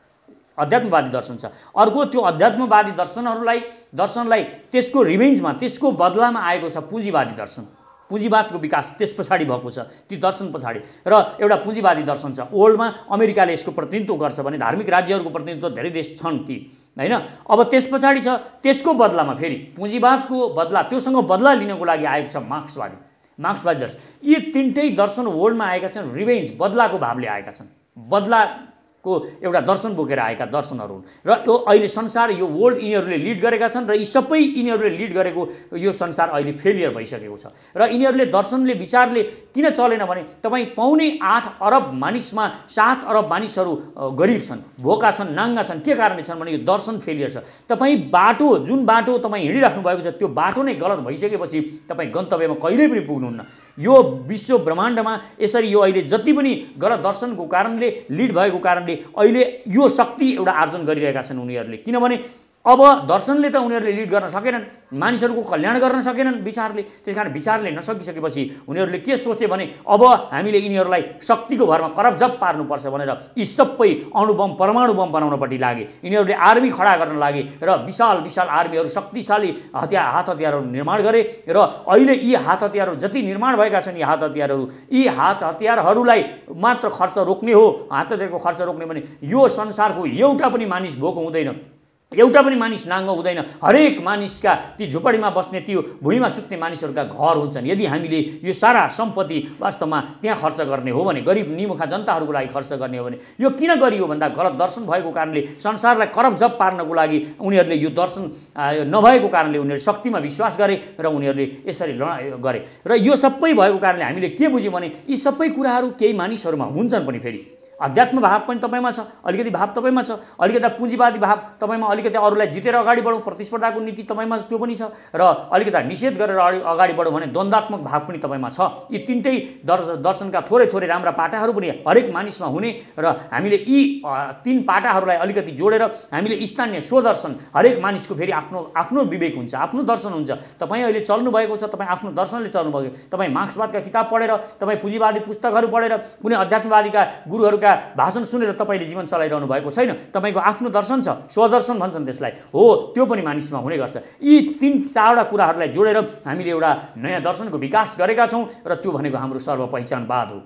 अध्यात्मवादी दर्शन छ अर्को त्यो अध्यात्मवादी दर्शनहरूलाई दर्शनलाई त्यसको रिभेन्जमा त्यसको बदलामा आएको छ पुँजीवादी दर्शन पुँजीवादको विकास त्यस पछाडि भएको छ ती दर्शन पछाडि र एउटा पुँजीवादी दर्शन छ वर्ल्डमा अमेरिकाले यसको प्रतिनिधित्व गर्छ भने धार्मिक राज्यहरूको प्रतिनिधित्व धेरै देश छन् ती होइन अब त्यस पछाडि छ त्यसको बदलामा फेरि पुँजीवादको बदला त्योसँग बदला लिनको लागि आएको छ मार्क्सवादी मार्क्सवादी दर्शन यी तिनटै दर्शन वर्ल्डमा आएका छन् रिभेन्ज बदलाको भावले आएका छन् बदला को एउटा दर्शन बोकेर आएका दर्शनहरू हुन् र यो अहिले संसार यो वर्ल्ड यिनीहरूले लिड गरेका छन् र यी सबै यिनीहरूले लिड गरेको यो संसार अहिले फेलियर भइसकेको छ र यिनीहरूले दर्शनले विचारले किन चलेन भने तपाईँ पाउने आठ अरब मानिसमा सात अरब मानिसहरू गरिब छन् भोका छन् नाङ्गा छन् के कारणले छन् भने यो दर्शन फेलियर छ तपाईँ बाटो जुन बाटो तपाईँ हिँडिराख्नु भएको छ त्यो बाटो नै गलत भइसकेपछि तपाईँ गन्तव्यमा कहिल्यै पनि पुग्नुहुन्न यो विश्व ब्रह्माण्डमा यसरी यो अहिले जति पनि ग्रह दर्शनको कारणले लिड भएको कारणले अहिले यो शक्ति एउटा आर्जन गरिरहेका छन् उनीहरूले किनभने अब दर्शनले त उनीहरूले लिड गर्न सकेनन् मानिसहरूको कल्याण गर्न सकेनन् विचारले त्यस कारण विचारले नसकिसकेपछि उनीहरूले के सोचे भने अब हामीले यिनीहरूलाई शक्तिको भरमा करपजप पार्नुपर्छ भनेर यी सबै अणुबम परमाणु बम बनाउनपट्टि लागे यिनीहरूले आर्मी खडा गर्न लागे र विशाल विशाल आर्मीहरू शक्तिशाली हतियार हात हतियारहरू निर्माण गरे र अहिले यी हात हतियारहरू जति निर्माण भएका छन् यी हात हतियारहरू यी हात हतियारहरूलाई मात्र खर्च रोक्ने हो हात हतियारको खर्च रोक्ने भने यो संसारको एउटा पनि मानिस भोको हुँदैन एउटा पनि मानिस नाङ्गो हुँदैन हरेक मानिसका ती झुपडीमा बस्ने त्यो भुइँमा सुत्ने मानिसहरूका घर हुन्छन् यदि हामीले यो सारा सम्पत्ति वास्तवमा त्यहाँ खर्च गर्ने हो भने गरिब निमुखा जनताहरूको लागि खर्च गर्ने हो भने यो किन गरियो भन्दा गलत दर्शन भएको कारणले संसारलाई करब जप पार्नको लागि उनीहरूले यो दर्शन नभएको कारणले उनीहरूले शक्तिमा विश्वास गरे र उनीहरूले यसरी गरे र यो सबै भएको कारणले हामीले के बुझ्यौँ भने यी सबै कुराहरू केही मानिसहरूमा हुन्छन् पनि फेरि अध्यात्म भाव पनि तपाईँमा छ अलिकति भाव तपाईँमा छ अलिकति पुँजीवादी भाव तपाईँमा अलिकति अरूलाई जितेर अगाडि बढौँ प्रतिस्पर्धाको नीति तपाईँमा त्यो पनि छ र अलिकति निषेध गरेर अगाडि बढौँ भने द्वन्दात्मक भाव पनि तपाईँमा छ यी तिनटै दर्श दर्शनका थोरै थोरै राम्रा पाटाहरू पनि हरेक मानिसमा हुने र हामीले यी तिन पाटाहरूलाई अलिकति जोडेर हामीले स्थानीय स्वदर्शन हरेक मानिसको फेरि आफ्नो आफ्नो विवेक हुन्छ आफ्नो दर्शन हुन्छ तपाईँ अहिले चल्नुभएको छ तपाईँ आफ्नो दर्शनले चल्नुभएको तपाईँ मार्क्सवादका किताब पढेर तपाईँ पुँजीवादी पुस्तकहरू पढेर कुनै अध्यात्मवादीका गुरुहरूका भाषण सुनेर तपाईँले जीवन चलाइरहनु भएको छैन तपाईँको आफ्नो दर्शन छ स्वदर्शन भन्छन् त्यसलाई हो त्यो पनि मानिसमा हुने गर्छ यी तिन चारवटा कुराहरूलाई जोडेर हामीले एउटा नयाँ दर्शनको विकास गरेका छौँ र त्यो भनेको हाम्रो सर्व हो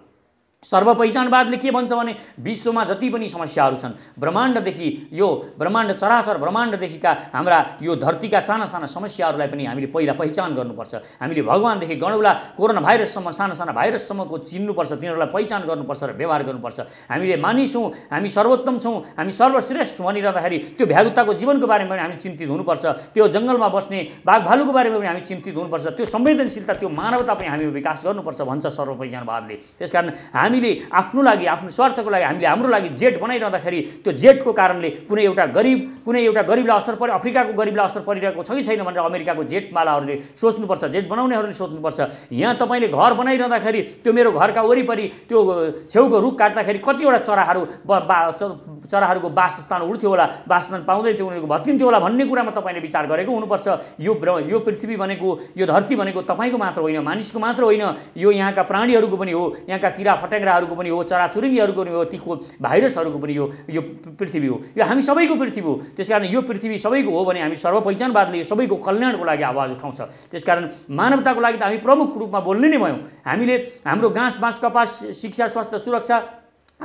सर्वपहिचानवादले के भन्छ भने विश्वमा जति पनि समस्याहरू छन् ब्रह्माण्डदेखि यो ब्रह्माण्ड चराचर ब्रह्माण्डदेखिका हाम्रा यो धरतीका साना साना समस्याहरूलाई पनि हामीले पहिला पहिचान गर्नुपर्छ हामीले भगवान्देखि गणौला कोरोना भाइरससम्म साना साना भाइरससम्मको चिन्नुपर्छ तिनीहरूलाई पहिचान गर्नुपर्छ र व्यवहार गर्नुपर्छ हामीले मानिस हौँ हामी सर्वोत्तम छौँ हामी सर्वश्रेष्ठ भनिरहँदाखेरि त्यो भ्यागुताको जीवनको बारेमा पनि हामी चिन्तित हुनुपर्छ त्यो जङ्गलमा बस्ने बाघ भालुको बारेमा पनि हामी चिन्तित हुनुपर्छ त्यो संवेदनशीलता त्यो मानवता पनि हामी विकास गर्नुपर्छ भन्छ सर्वपहिचानवादले त्यसकारण हामी हामीले आफ्नो लागि आफ्नो स्वार्थको लागि हामीले हाम्रो लागि जेट बनाइरहँदाखेरि त्यो जेटको कारणले कुनै एउटा गरिब कुनै एउटा गरिबलाई असर परे अफ्रिकाको गरिबलाई असर परिरहेको छ कि छैन भनेर अमेरिकाको जेटमालाहरूले सोच्नुपर्छ जेट बनाउनेहरूले सोच्नुपर्छ यहाँ तपाईँले घर बनाइरहँदाखेरि त्यो मेरो घरका वरिपरि त्यो छेउको रुख काट्दाखेरि कतिवटा चराहरू चराहरूको वासस्थान उड्थ्यो होला वासस्थान पाउँदै थियो उनीहरूको भत्किन्थ्यो होला भन्ने कुरामा तपाईँले विचार गरेको हुनुपर्छ यो यो पृथ्वी भनेको यो धरती भनेको तपाईँको मात्र होइन मानिसको मात्र होइन यो यहाँका प्राणीहरूको पनि हो यहाँका किरा फटाइ प्याक्राहरूको पनि हो चराचुरुङ्गीहरूको पनि हो तिखो भाइरसहरूको पनि यो यो पृथ्वी हो यो हामी सबैको पृथ्वी हो त्यस यो पृथ्वी सबैको हो भने हामी सर्वपहिचानवादले यो सबैको कल्याणको लागि आवाज उठाउँछ त्यसकारण मानवताको लागि त हामी प्रमुख रूपमा बोल्ने नै भयौँ हामीले हाम्रो घाँस बाँस कपास शिक्षा स्वास्थ्य सुरक्षा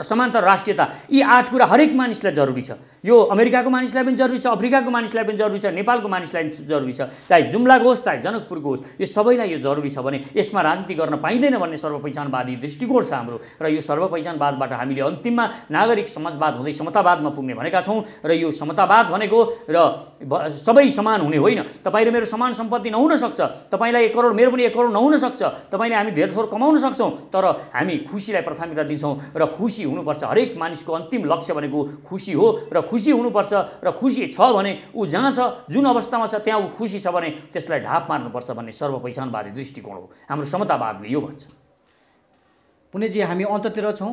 समानता राष्ट्रियता यी आठ कुरा हरेक मानिसलाई जरुरी छ यो अमेरिकाको मानिसलाई पनि जरुरी छ अफ्रिकाको मानिसलाई पनि जरुरी छ नेपालको मानिसलाई पनि जरुरी छ चाहे जुम्लाको होस् चाहे जनकपुरको होस् यो सबैलाई यो जरुरी छ भने यसमा राजनीति गर्न पाइँदैन भन्ने सर्वपहिचानवादी दृष्टिकोण छ हाम्रो र यो सर्वपहिचानवादबाट हामीले अन्तिममा नागरिक समाजवाद हुँदै समतावादमा पुग्ने भनेका छौँ र यो समतावाद भनेको र सबै समान हुने होइन तपाईँ र मेरो समान सम्पत्ति नहुन सक्छ तपाईँलाई एक करोड मेरो पनि एक करोड नहुन सक्छ तपाईँले हामी धेर थोर कमाउन सक्छौँ तर हामी खुसीलाई प्राथमिकता दिन्छौँ र खुसी खुसी हुनुपर्छ हरेक मानिसको अन्तिम लक्ष्य भनेको खुसी हो र खुसी हुनुपर्छ र खुसी छ भने ऊ जहाँ छ जुन अवस्थामा छ त्यहाँ ऊ खुसी छ भने त्यसलाई ढाप मार्नुपर्छ भन्ने सर्वपहिचानवादी दृष्टिकोण हो हाम्रो समतावादले यो भन्छ पुनेजी हामी अन्ततिर छौँ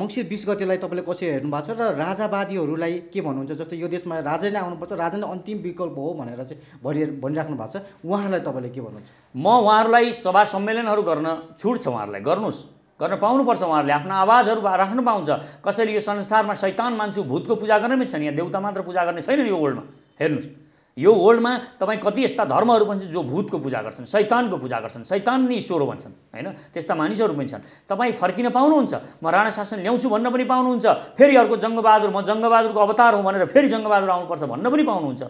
मङ्सिर बिस गतिलाई तपाईँले कसरी हेर्नु भएको छ र राजावादीहरूलाई के भन्नुहुन्छ जस्तो यो देशमा राजा नै आउनुपर्छ राजा नै अन्तिम विकल्प हो भनेर चाहिँ भरि भनिराख्नु भएको छ उहाँहरूलाई तपाईँले के भन्नुहुन्छ म उहाँहरूलाई सभा सम्मेलनहरू गर्न छुट छ उहाँहरूलाई गर्नुहोस् गर्न पाउनुपर्छ उहाँहरूले आफ्नो आवाजहरू राख्नु पाउँछ कसैले यो संसारमा शैतान मान्छु भूतको पूजा पनि छन् यहाँ देउता मात्र पूजा गर्ने छैन यो वर्ल्डमा हेर्नुहोस् यो वर्ल्डमा तपाईँ कति यस्ता धर्महरू पनि छन् जो भूतको पूजा गर्छन् शैतानको पूजा गर्छन् शैतान नै ईश्वर भन्छन् होइन त्यस्ता मानिसहरू पनि छन् तपाईँ फर्किन पाउनुहुन्छ म राणा शासन ल्याउँछु भन्न पनि पाउनुहुन्छ फेरि अर्को जङ्गबहादुर म जङ्गबहादुरको अवतार हुँ भनेर फेरि जङ्गबहादुर आउनुपर्छ भन्न पनि पाउनुहुन्छ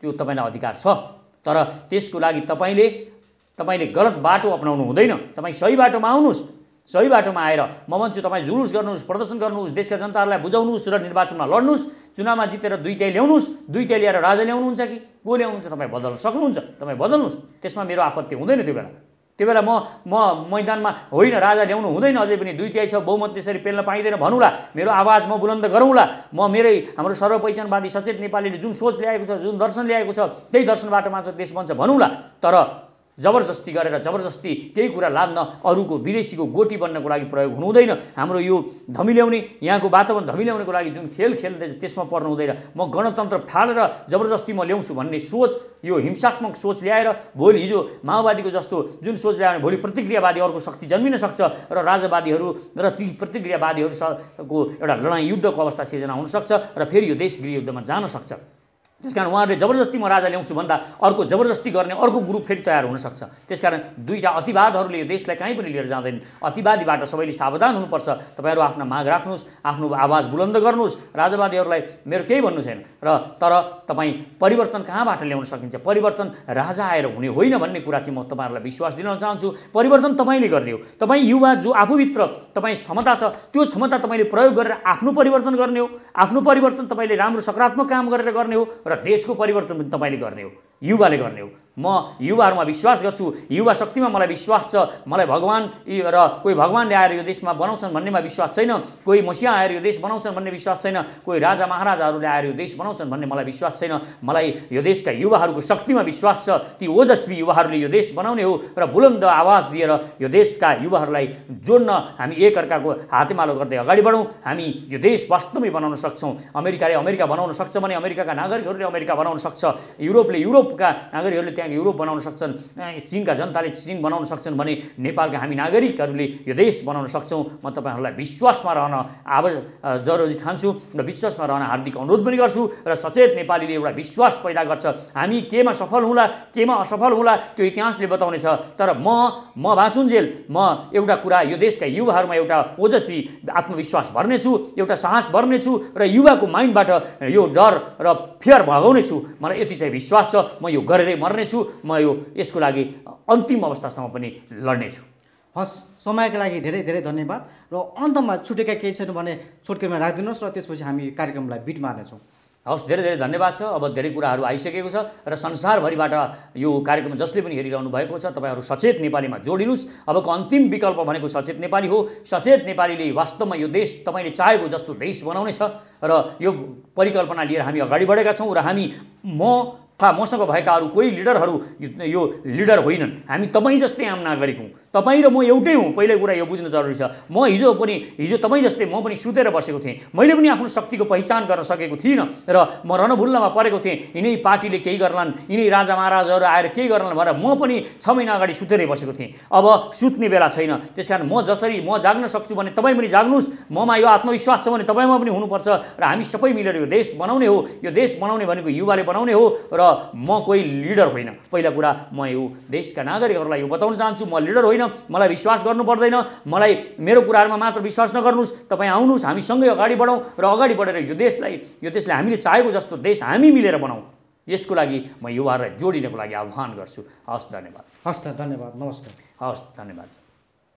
त्यो तपाईँलाई अधिकार छ तर त्यसको लागि तपाईँले तपाईँले गलत बाटो अप्नाउनु हुँदैन तपाईँ सही बाटोमा आउनुहोस् सही बाटोमा आएर म भन्छु तपाईँ जुलुस गर्नुहोस् प्रदर्शन गर्नुहोस् देशका जनताहरूलाई बुझाउनुहोस् र निर्वाचनमा लड्नुहोस् चुनावमा जितेर दुईटै ल्याउनुहोस् दुईटै ल्याएर राजा ल्याउनुहुन्छ कि को ल्याउनुहुन्छ तपाईँ बदल्न सक्नुहुन्छ तपाईँ बदल्नुहोस् त्यसमा मेरो आपत्ति हुँदैन त्यो बेला त्यो बेला म म मैदानमा होइन राजा ल्याउनु हुँदैन अझै पनि दुई तिहाई छ बहुमत त्यसरी पेल्न पाइँदैन भनौँला मेरो आवाज म बुलन्द गरौँला म मेरै हाम्रो सर्वपहिचानवादी सचेत नेपालीले जुन सोच ल्याएको छ जुन दर्शन ल्याएको छ त्यही दर्शनबाट माझ देश बन्छ भनौँला तर जबरजस्ती गरेर जबरजस्ती केही कुरा लाद्न अरूको विदेशीको गोटी बन्नको लागि प्रयोग हुनु हाम्रो यो धमिल्याउने यहाँको वातावरण धमिल्याउनेको लागि जुन खेल खेल्दैछ त्यसमा पर्नु हुँदैन म गणतन्त्र फालेर जबरजस्ती म ल्याउँछु भन्ने सोच यो हिंसात्मक सोच ल्याएर भोलि हिजो माओवादीको जस्तो जुन सोच ल्यायो भने भोलि प्रतिक्रियावादी अर्को शक्ति जन्मिन सक्छ र राजावादीहरू र ती प्रतिक्रियावादीहरूसँगको एउटा लडाइँ युद्धको अवस्था सिर्जना हुनसक्छ र फेरि यो देश गृहयुद्धमा जान सक्छ त्यस कारण उहाँहरूले जबरजस्ती म राजा ल्याउँछु भन्दा अर्को जबरजस्ती गर्ने अर्को ग्रुप फेरि तयार हुनसक्छ त्यस कारण दुईवटा अतिवादहरूले यो देशलाई कहीँ पनि लिएर जाँदैन अतिवादीबाट सबैले सावधान हुनुपर्छ तपाईँहरू आफ्ना माग राख्नुहोस् आफ्नो आवाज बुलन्द गर्नुहोस् राजावादीहरूलाई मेरो केही भन्नु छैन र तर तपाईँ परिवर्तन कहाँबाट ल्याउन सकिन्छ परिवर्तन राजा आएर हुने होइन भन्ने कुरा चाहिँ म तपाईँहरूलाई विश्वास दिन चाहन्छु परिवर्तन तपाईँले गर्ने हो तपाईँ युवा जो आफूभित्र तपाईँ क्षमता छ त्यो क्षमता तपाईँले प्रयोग गरेर आफ्नो परिवर्तन गर्ने हो आफ्नो परिवर्तन तपाईँले राम्रो सकारात्मक काम गरेर गर्ने हो र देशको परिवर्तन पनि तपाईँले गर्ने हो युवाले गर्ने हो म युवाहरूमा विश्वास गर्छु युवा शक्तिमा मलाई विश्वास छ मलाई भगवान् र कोही भगवान्ले आएर यो देशमा बनाउँछन् भन्नेमा विश्वास छैन कोही मसिया आएर यो देश बनाउँछन् भन्ने विश्वास छैन कोही राजा महाराजाहरूले आएर यो देश बनाउँछन् भन्ने मलाई विश्वास छैन मलाई यो देशका युवाहरूको शक्तिमा विश्वास छ ती ओजस्वी युवाहरूले यो देश बनाउने हो र बुलन्द आवाज दिएर यो देशका युवाहरूलाई जोड्न हामी एकअर्काको हातेमालो गर्दै अगाडि बढौँ हामी यो देश वास्तवमै बनाउन सक्छौँ अमेरिकाले अमेरिका बनाउन सक्छ भने अमेरिकाका नागरिकहरूले अमेरिका बनाउन सक्छ युरोपले युरोपका नागरिकहरूले त्यहाँ युरोप बनाउन सक्छन् चिनका जनताले चिन बनाउन सक्छन् भने नेपालका हामी नागरिकहरूले यो देश बनाउन सक्छौँ म तपाईँहरूलाई विश्वासमा रहन आव जरुरी ठान्छु र विश्वासमा रहन हार्दिक अनुरोध पनि गर्छु र सचेत नेपालीले एउटा विश्वास पैदा गर्छ हामी केमा सफल हुँला केमा असफल हुँला त्यो इतिहासले बताउनेछ तर म म भाँचुन्जेल म एउटा कुरा यो देशका युवाहरूमा एउटा ओजस्वी आत्मविश्वास भर्नेछु एउटा साहस भर्नेछु र युवाको माइन्डबाट यो डर र फियर भगाउनेछु मलाई यति चाहिँ विश्वास छ म यो गरेरै मर्नेछु छु म यो यसको लागि अन्तिम अवस्थासम्म पनि लड्नेछु हस् समयको लागि धेरै धेरै धन्यवाद र अन्तमा छुटेका केही छैन भने छोटकेमा राखिदिनुहोस् र त्यसपछि हामी कार्यक्रमलाई बिट मार्नेछौँ हवस् धेरै धेरै धन्यवाद छ अब धेरै कुराहरू आइसकेको छ र संसारभरिबाट यो कार्यक्रम जसले पनि हेरिरहनु भएको छ तपाईँहरू सचेत नेपालीमा जोडिनुहोस् अबको अन्तिम विकल्प भनेको सचेत नेपाली हो सचेत नेपालीले वास्तवमा यो देश तपाईँले चाहेको जस्तो देश बनाउनेछ र यो परिकल्पना लिएर हामी अगाडि बढेका छौँ र हामी म अथवा मसँग भएका अरू कोही लिडरहरू यो लिडर होइनन् हामी तपाईँ जस्तै आम नागरिक हौँ तपाईँ र म एउटै हुँ पहिलो कुरा यो बुझ्नु जरुरी छ म हिजो पनि हिजो तपाईँ जस्तै म पनि सुतेर बसेको थिएँ मैले पनि आफ्नो शक्तिको पहिचान गर्न सकेको थिइनँ र म रणभुल्लमा परेको थिएँ यिनै पार्टीले केही गर्लान् यिनै राजा महाराजाहरू आएर केही गर्लान् भनेर म पनि छ महिना अगाडि सुतेरै बसेको थिएँ अब सुत्ने बेला छैन त्यस म जसरी म जाग्न सक्छु भने तपाईँ पनि जाग्नुहोस् ममा यो आत्मविश्वास छ भने तपाईँमा पनि हुनुपर्छ र हामी सबै मिलेर यो देश बनाउने हो यो देश बनाउने भनेको युवाले बनाउने हो र म कोही लिडर होइन पहिला कुरा म यो देशका नागरिकहरूलाई यो बताउन चाहन्छु म लिडर होइन पर्दैन मलाई विश्वास गर्नु पर्दैन मलाई मेरो कुराहरूमा मात्र विश्वास नगर्नुहोस् तपाईँ आउनुहोस् हामीसँगै अगाडि बढौँ र अगाडि बढेर यो देशलाई यो देशलाई हामीले चाहेको जस्तो देश हामी मिलेर बनाउँ यसको लागि म युवाहरूलाई जोडिनको लागि आह्वान गर्छु हस् धन्यवाद हस् धन्यवाद नमस्कार हस् धन्यवाद